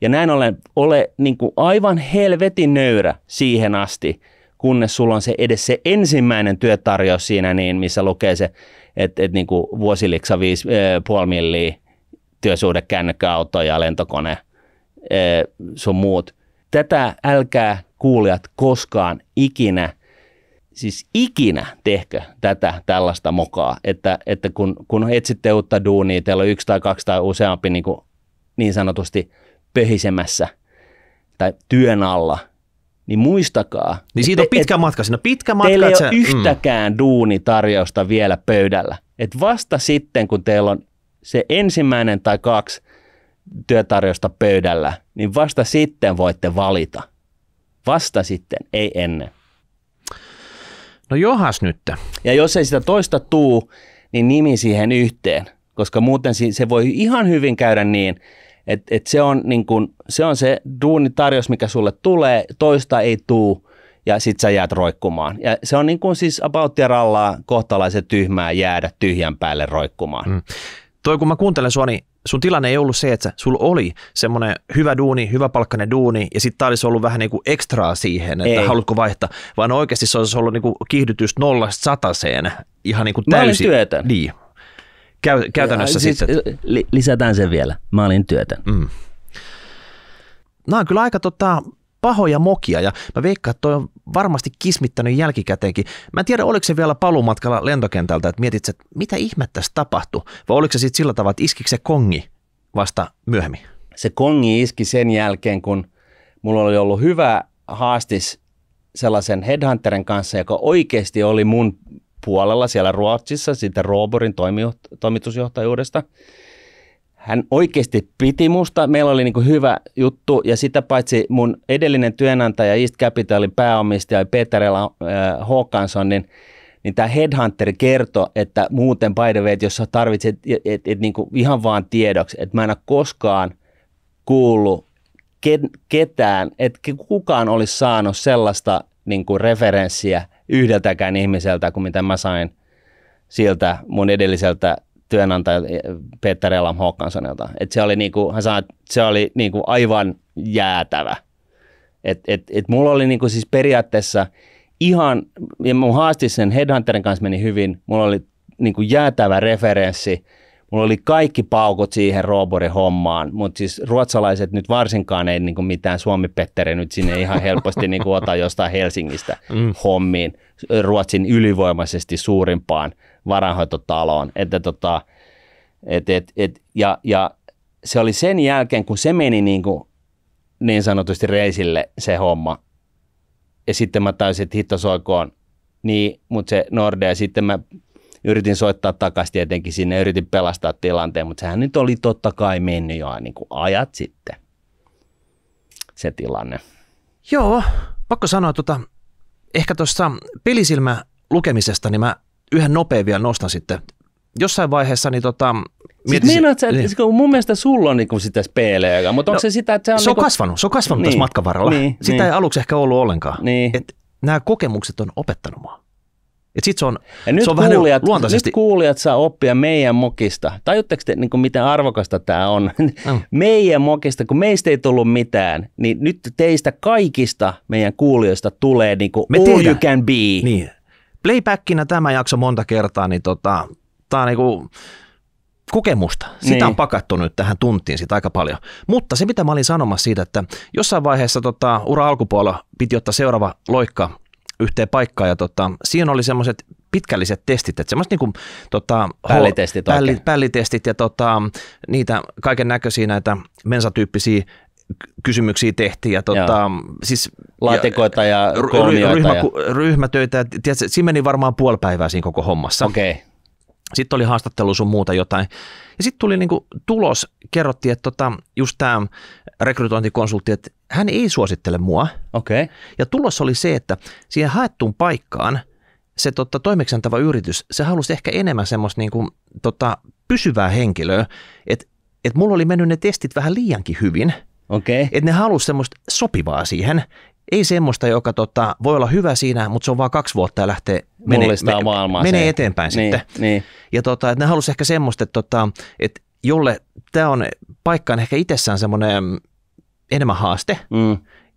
Ja näin ollen ole niin kuin aivan helvetin nöyrä siihen asti, kunnes sulla on se edes se ensimmäinen työtarjous siinä, niin, missä lukee se, että et, niin vuosiliksa 5,5 eh, milliä, työsuhde, kännykkäauto ja lentokone, eh, sun muut. Tätä älkää kuulijat koskaan ikinä – siis ikinä tehkö tätä tällaista mokaa, että, että kun, kun etsitte uutta duunia, teillä on yksi tai kaksi tai useampi niin, kuin niin sanotusti pöhisemässä tai työn alla, niin muistakaa. Niin siitä on pitkä et, matka, siinä pitkä matka. Teillä ei ole se, mm. yhtäkään mm. duunitarjousta vielä pöydällä. Et vasta sitten, kun teillä on se ensimmäinen tai kaksi työtarjosta pöydällä, niin vasta sitten voitte valita. Vasta sitten, ei ennen. No johas nyt. Ja jos ei sitä toista tuu, niin nimi siihen yhteen, koska muuten se voi ihan hyvin käydä niin, että et se, on niin se on se duunitarjous, mikä sulle tulee, toista ei tuu ja sit sä jäät roikkumaan. Ja se on niin kuin siis about rallaa kohtalaisen tyhmää jäädä tyhjän päälle roikkumaan. Mm. Toi kun mä kuuntelen sua, niin sun tilanne ei ollut se, että sulla oli semmoinen hyvä duuni, hyvä palkkainen duuni, ja sitten tämä olisi ollut vähän niin kuin ekstraa siihen, että ei. haluatko vaihtaa, vaan oikeasti se olisi ollut niin kuin kiihdytys nollasta sataseen ihan niin kuin täysin. Mä olin työtön. Niin. Käy, käytännössä ja, siis, sitten. Li, lisätään sen vielä. Mä olin työtön. Mm. Nämä on kyllä aika tota, pahoja mokia ja mä veikkaan, että toi on varmasti kismittänyt jälkikäteenkin. Mä en tiedä, oliko se vielä palumatkalla lentokentältä, että mietit, että mitä ihmettä tässä tapahtui, vai oliko se sitten sillä tavalla, että iskikö se kongi vasta myöhemmin? Se kongi iski sen jälkeen, kun mulla oli ollut hyvä haastis sellaisen headhunterin kanssa, joka oikeasti oli mun puolella siellä Ruotsissa, sitten Rooborin toimitusjohtajuudesta – hän oikeasti piti musta. Meillä oli niin hyvä juttu ja sitä paitsi mun edellinen työnantaja East Capitalin pääomistaja Peter äh, Håkansson, niin, niin tämä headhunter kertoi, että muuten by the way, että jos sä tarvitset et, et, et, niin ihan vaan tiedoksi, että mä en ole koskaan kuullut ketään, että kukaan olisi saanut sellaista niin kuin referenssiä yhdeltäkään ihmiseltä kuin mitä mä sain siltä mun edelliseltä työnantaja Peter Elam Håkanssonilta. Et se oli, niinku, hän sanoi, että se oli niinku aivan jäätävä. Et, et, et mulla oli niinku siis periaatteessa ihan, ja mun haasti sen headhunterin kanssa meni hyvin, mulla oli niinku jäätävä referenssi, mulla oli kaikki paukut siihen Roborin hommaan, mutta siis ruotsalaiset nyt varsinkaan ei niinku mitään Suomi-Petteri nyt sinne ihan helposti niinku ota jostain Helsingistä mm. hommiin, Ruotsin ylivoimaisesti suurimpaan varainhoitotaloon. Että tota, et, et, et, ja, ja se oli sen jälkeen, kun se meni niin, kuin, niin sanotusti reisille se homma, ja sitten mä taisin, että hitto soikoon, niin, mutta se Nordea, sitten mä yritin soittaa takaisin tietenkin sinne, yritin pelastaa tilanteen, mutta sehän nyt oli totta kai mennyt jo niin kuin ajat sitten, se tilanne. Joo, pakko sanoa, tuota, ehkä tuossa pelisilmä lukemisesta, niin mä yhden nopein vielä nostan sitten. Jossain vaiheessa niin tota, Mietin, Sitten meinaat sä, että niin. mun mielestä sulla on niin sitä speelejä, mutta no, onko se sitä, että se on... Se on niin kasvanut, se on kasvanut niin. tässä matkan varrella. Niin, sitä niin. ei aluksi ehkä ollut ollenkaan. Niin. Et nämä kokemukset on opettanut mua. Et sit se on, ja nyt, se on niinku kuulijat, vähän luontaisesti... nyt kuulijat saa oppia meidän mokista. Tajutteko te, niin kuin, miten arvokasta tämä on? Mm. meidän mokista, kun meistä ei tullut mitään, niin nyt teistä kaikista meidän kuulijoista tulee niin kuin me all tehdään. you can be. Niin. Playbackinä tämä jakso monta kertaa, niin tota, tämä on niinku kokemusta. Sitä niin. on pakattu nyt tähän tuntiin sitä aika paljon. Mutta se, mitä mä olin sanomassa siitä, että jossain vaiheessa tota, ura alkupuolella piti ottaa seuraava loikka yhteen paikkaan ja tota, siinä oli semmoiset pitkälliset testit, että semmoiset niinku, tota, pällitestit, ho- pälli, pällitestit ja tota, niitä kaiken näköisiä näitä mensatyyppisiä kysymyksiä tehtiin. Ja tota, siis, Laatikoita ja, ja kolmioita. Ryhmä, ja... Ryhmätöitä. Tiedätkö, siinä meni varmaan puoli päivää siinä koko hommassa. Okay. Sitten oli haastattelu sun muuta jotain. Ja sitten tuli niinku tulos, kerrottiin, että tota, just tämä rekrytointikonsultti, että hän ei suosittele mua. Okay. Ja tulos oli se, että siihen haettuun paikkaan se tota, toimeksiantava yritys, se halusi ehkä enemmän semmoista niinku, tota, pysyvää henkilöä, että et mulla oli mennyt ne testit vähän liiankin hyvin – Okay. Että ne halusi semmoista sopivaa siihen. Ei semmoista, joka tota, voi olla hyvä siinä, mutta se on vaan kaksi vuotta ja lähtee menee, me, menee eteenpäin niin, sitten. Niin. Ja tota, että ne halusi ehkä semmoista, että, tota, et jolle tämä on paikkaan ehkä itsessään semmoinen mm, enemmän haaste, mm.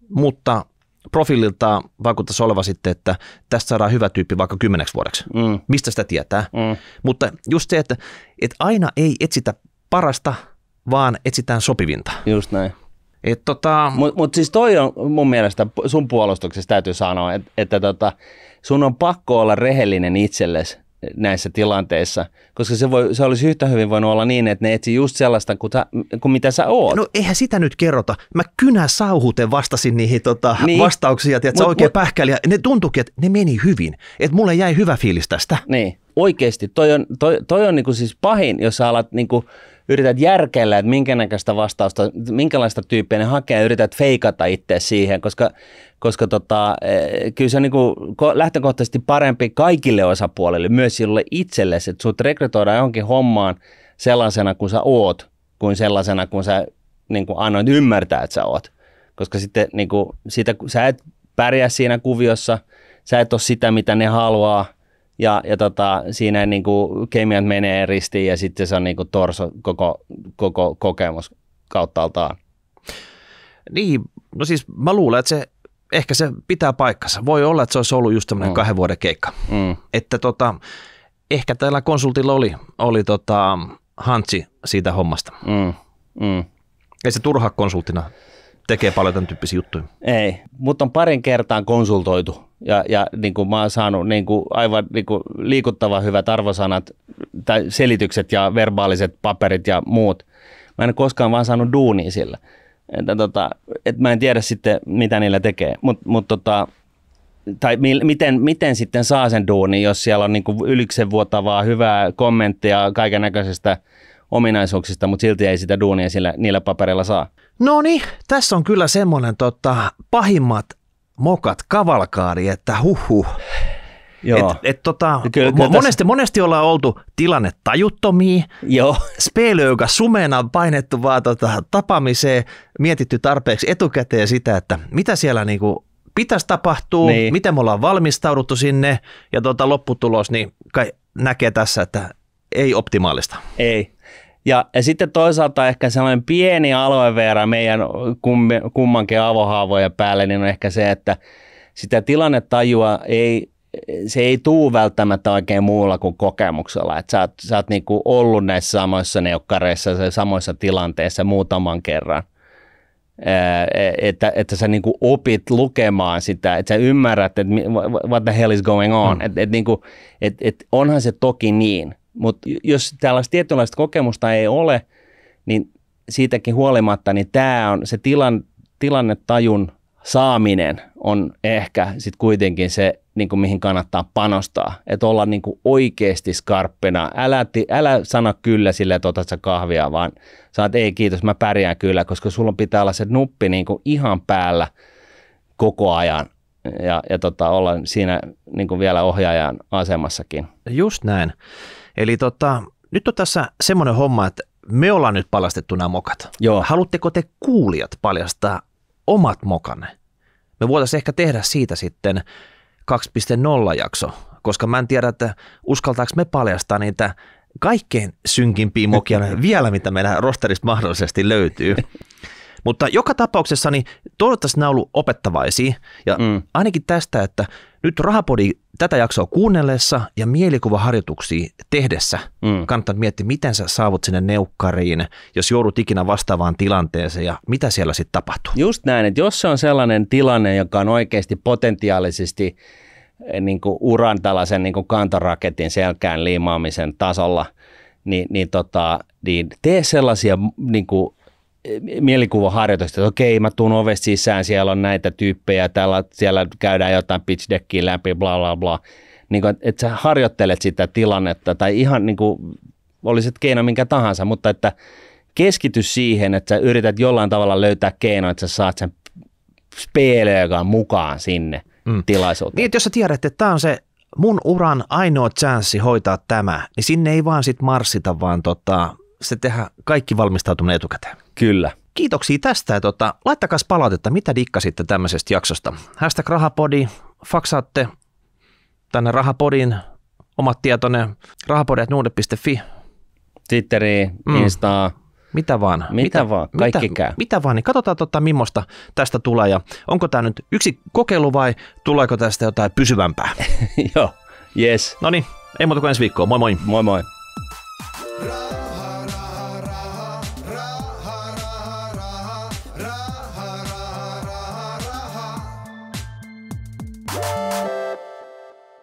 mutta profiililta vaikuttaisi oleva sitten, että tästä saadaan hyvä tyyppi vaikka kymmeneksi vuodeksi. Mm. Mistä sitä tietää? Mm. Mutta just se, että, että aina ei etsitä parasta, vaan etsitään sopivinta. Just näin. Et tota... Mutta mut siis toi on mun mielestä sun puolustuksessa täytyy sanoa, et, että tota, sun on pakko olla rehellinen itsellesi näissä tilanteissa, koska se, voi, se olisi yhtä hyvin voinut olla niin, että ne etsi just sellaista kuin, sä, kuin mitä sä oot. No eihän sitä nyt kerrota. Mä kynä sauhuten vastasin niihin tota, niin. vastauksia, että sä oikein mut... pähkäli, ne tuntuikin, että ne meni hyvin, että mulle jäi hyvä fiilis tästä. Niin, oikeasti, toi on, toi, toi on niinku siis pahin, jos sä alat niinku, yrität järkellä, että minkä näköistä vastausta, minkälaista tyyppiä ne hakee, ja yrität feikata itse siihen, koska, koska tota, e, kyllä se on niin kuin lähtökohtaisesti parempi kaikille osapuolille, myös sinulle itsellesi, että sut rekrytoidaan johonkin hommaan sellaisena kuin sä oot, kuin sellaisena kuin sä niin kuin annoit ymmärtää, että sä oot. Koska sitten niin kuin, siitä, sä et pärjää siinä kuviossa, sä et ole sitä, mitä ne haluaa – ja, ja tota, siinä niin kuin kemiat menee ristiin ja sitten se on niin kuin torso koko, koko kokemus kauttaaltaan. Niin, no siis mä luulen, että se ehkä se pitää paikkansa. Voi olla, että se olisi ollut just tämmöinen mm. kahden vuoden keikka. Mm. Että tota, ehkä tällä konsultilla oli, oli tota, hansi siitä hommasta. Mm. Mm. Ei se turha konsulttina tekee paljon tämän tyyppisiä juttuja. Ei, mutta on parin kertaan konsultoitu ja, ja niin kuin mä oon saanut niin kuin aivan niin kuin liikuttavan hyvät arvosanat tai selitykset ja verbaaliset paperit ja muut. Mä en koskaan vaan saanut duunia sillä. Että tota, et mä en tiedä sitten, mitä niillä tekee. Mut, mut tota, tai mi, miten, miten sitten saa sen duuni, jos siellä on niin kuin yliksen vuotavaa hyvää kommenttia kaiken näköisestä ominaisuuksista, mutta silti ei sitä duunia sillä, niillä papereilla saa. No niin, tässä on kyllä semmoinen tota, pahimmat mokat kavalkaari, että huhu. Joo. Et, et tota, kyllä, kyllä monesti, tässä... monesti ollaan oltu tilanne tajuttomia, Joo. speilöykä sumena painettu vaan tota, tapaamiseen, mietitty tarpeeksi etukäteen sitä, että mitä siellä niinku pitäisi tapahtua, niin. miten me ollaan valmistauduttu sinne ja tota, lopputulos, niin kai näkee tässä, että ei optimaalista. Ei, ja, ja sitten toisaalta ehkä sellainen pieni aloeveera meidän kummankin avohaavojen päälle, niin on ehkä se, että sitä tilannetajua ei, se ei tuu välttämättä oikein muulla kuin kokemuksella. Että sä oot, sä oot niinku ollut näissä samoissa neukkareissa, samoissa tilanteissa muutaman kerran. E, että, että sä niinku opit lukemaan sitä, että sä ymmärrät, että what the hell is going on. Mm. Että et niinku, et, et onhan se toki niin, mutta jos tällaista tietynlaista kokemusta ei ole, niin siitäkin huolimatta, niin tämä on se tilan, tilannetajun saaminen on ehkä sitten kuitenkin se, niin kuin mihin kannattaa panostaa. Että olla niin kuin oikeasti skarppina. Älä, älä sano kyllä sille, että otat sä kahvia, vaan sanot ei kiitos, mä pärjään kyllä, koska sulla pitää olla se nuppi niin kuin ihan päällä koko ajan ja, ja tota, olla siinä niin kuin vielä ohjaajan asemassakin. Just näin. Eli tota, nyt on tässä semmoinen homma, että me ollaan nyt paljastettu nämä mokat. Joo. Haluatteko te kuulijat paljastaa omat mokanne? Me voitaisiin ehkä tehdä siitä sitten 2.0-jakso, koska mä en tiedä, että uskaltaako me paljastaa niitä kaikkein synkimpiä mokia vielä, mitä meidän rosterista mahdollisesti löytyy. Mutta joka tapauksessa niin toivottavasti nämä on ollut opettavaisia ja mm. ainakin tästä, että nyt Rahapodi tätä jaksoa kuunnellessa ja mielikuvaharjoituksia tehdessä mm. kannattaa miettiä, miten sä saavut sinne neukkariin, jos joudut ikinä vastaavaan tilanteeseen ja mitä siellä sitten tapahtuu. Just näin, että jos se on sellainen tilanne, joka on oikeasti potentiaalisesti eh, niin kuin uran tällaisen niin kuin kantaraketin selkään liimaamisen tasolla, niin, niin, tota, niin tee sellaisia niin kuin mielikuvaharjoitusta, että okei, mä tuun ovesta sisään, siellä on näitä tyyppejä, täällä, siellä käydään jotain pitch deckia läpi, bla bla bla. Niin kuin, että sä harjoittelet sitä tilannetta tai ihan niin kuin, olisit keino minkä tahansa, mutta että keskity siihen, että sä yrität jollain tavalla löytää keino, että sä saat sen speelejäkaan mukaan sinne mm. tilaisuuteen. Niin, että jos sä tiedät, että tämä on se mun uran ainoa chanssi hoitaa tämä, niin sinne ei vaan sit marssita vaan tota, se tehdä kaikki valmistautuminen etukäteen. Kyllä. Kiitoksia tästä. Tota, laittakaa palautetta, mitä dikkasitte tämmöisestä jaksosta. Hashtag rahapodi, faksaatte tänne rahapodin omat tietone, rahapodi.nuude.fi. Twitteri, mm. mitä vaan. Mitä, mitä vaan, kaikki mitä, käy. Mitä vaan, niin katsotaan tota, mimmosta tästä tulee ja onko tämä nyt yksi kokeilu vai tuleeko tästä jotain pysyvämpää? Joo, yes. No niin, ei muuta kuin ensi viikkoa. Moi moi. Moi moi.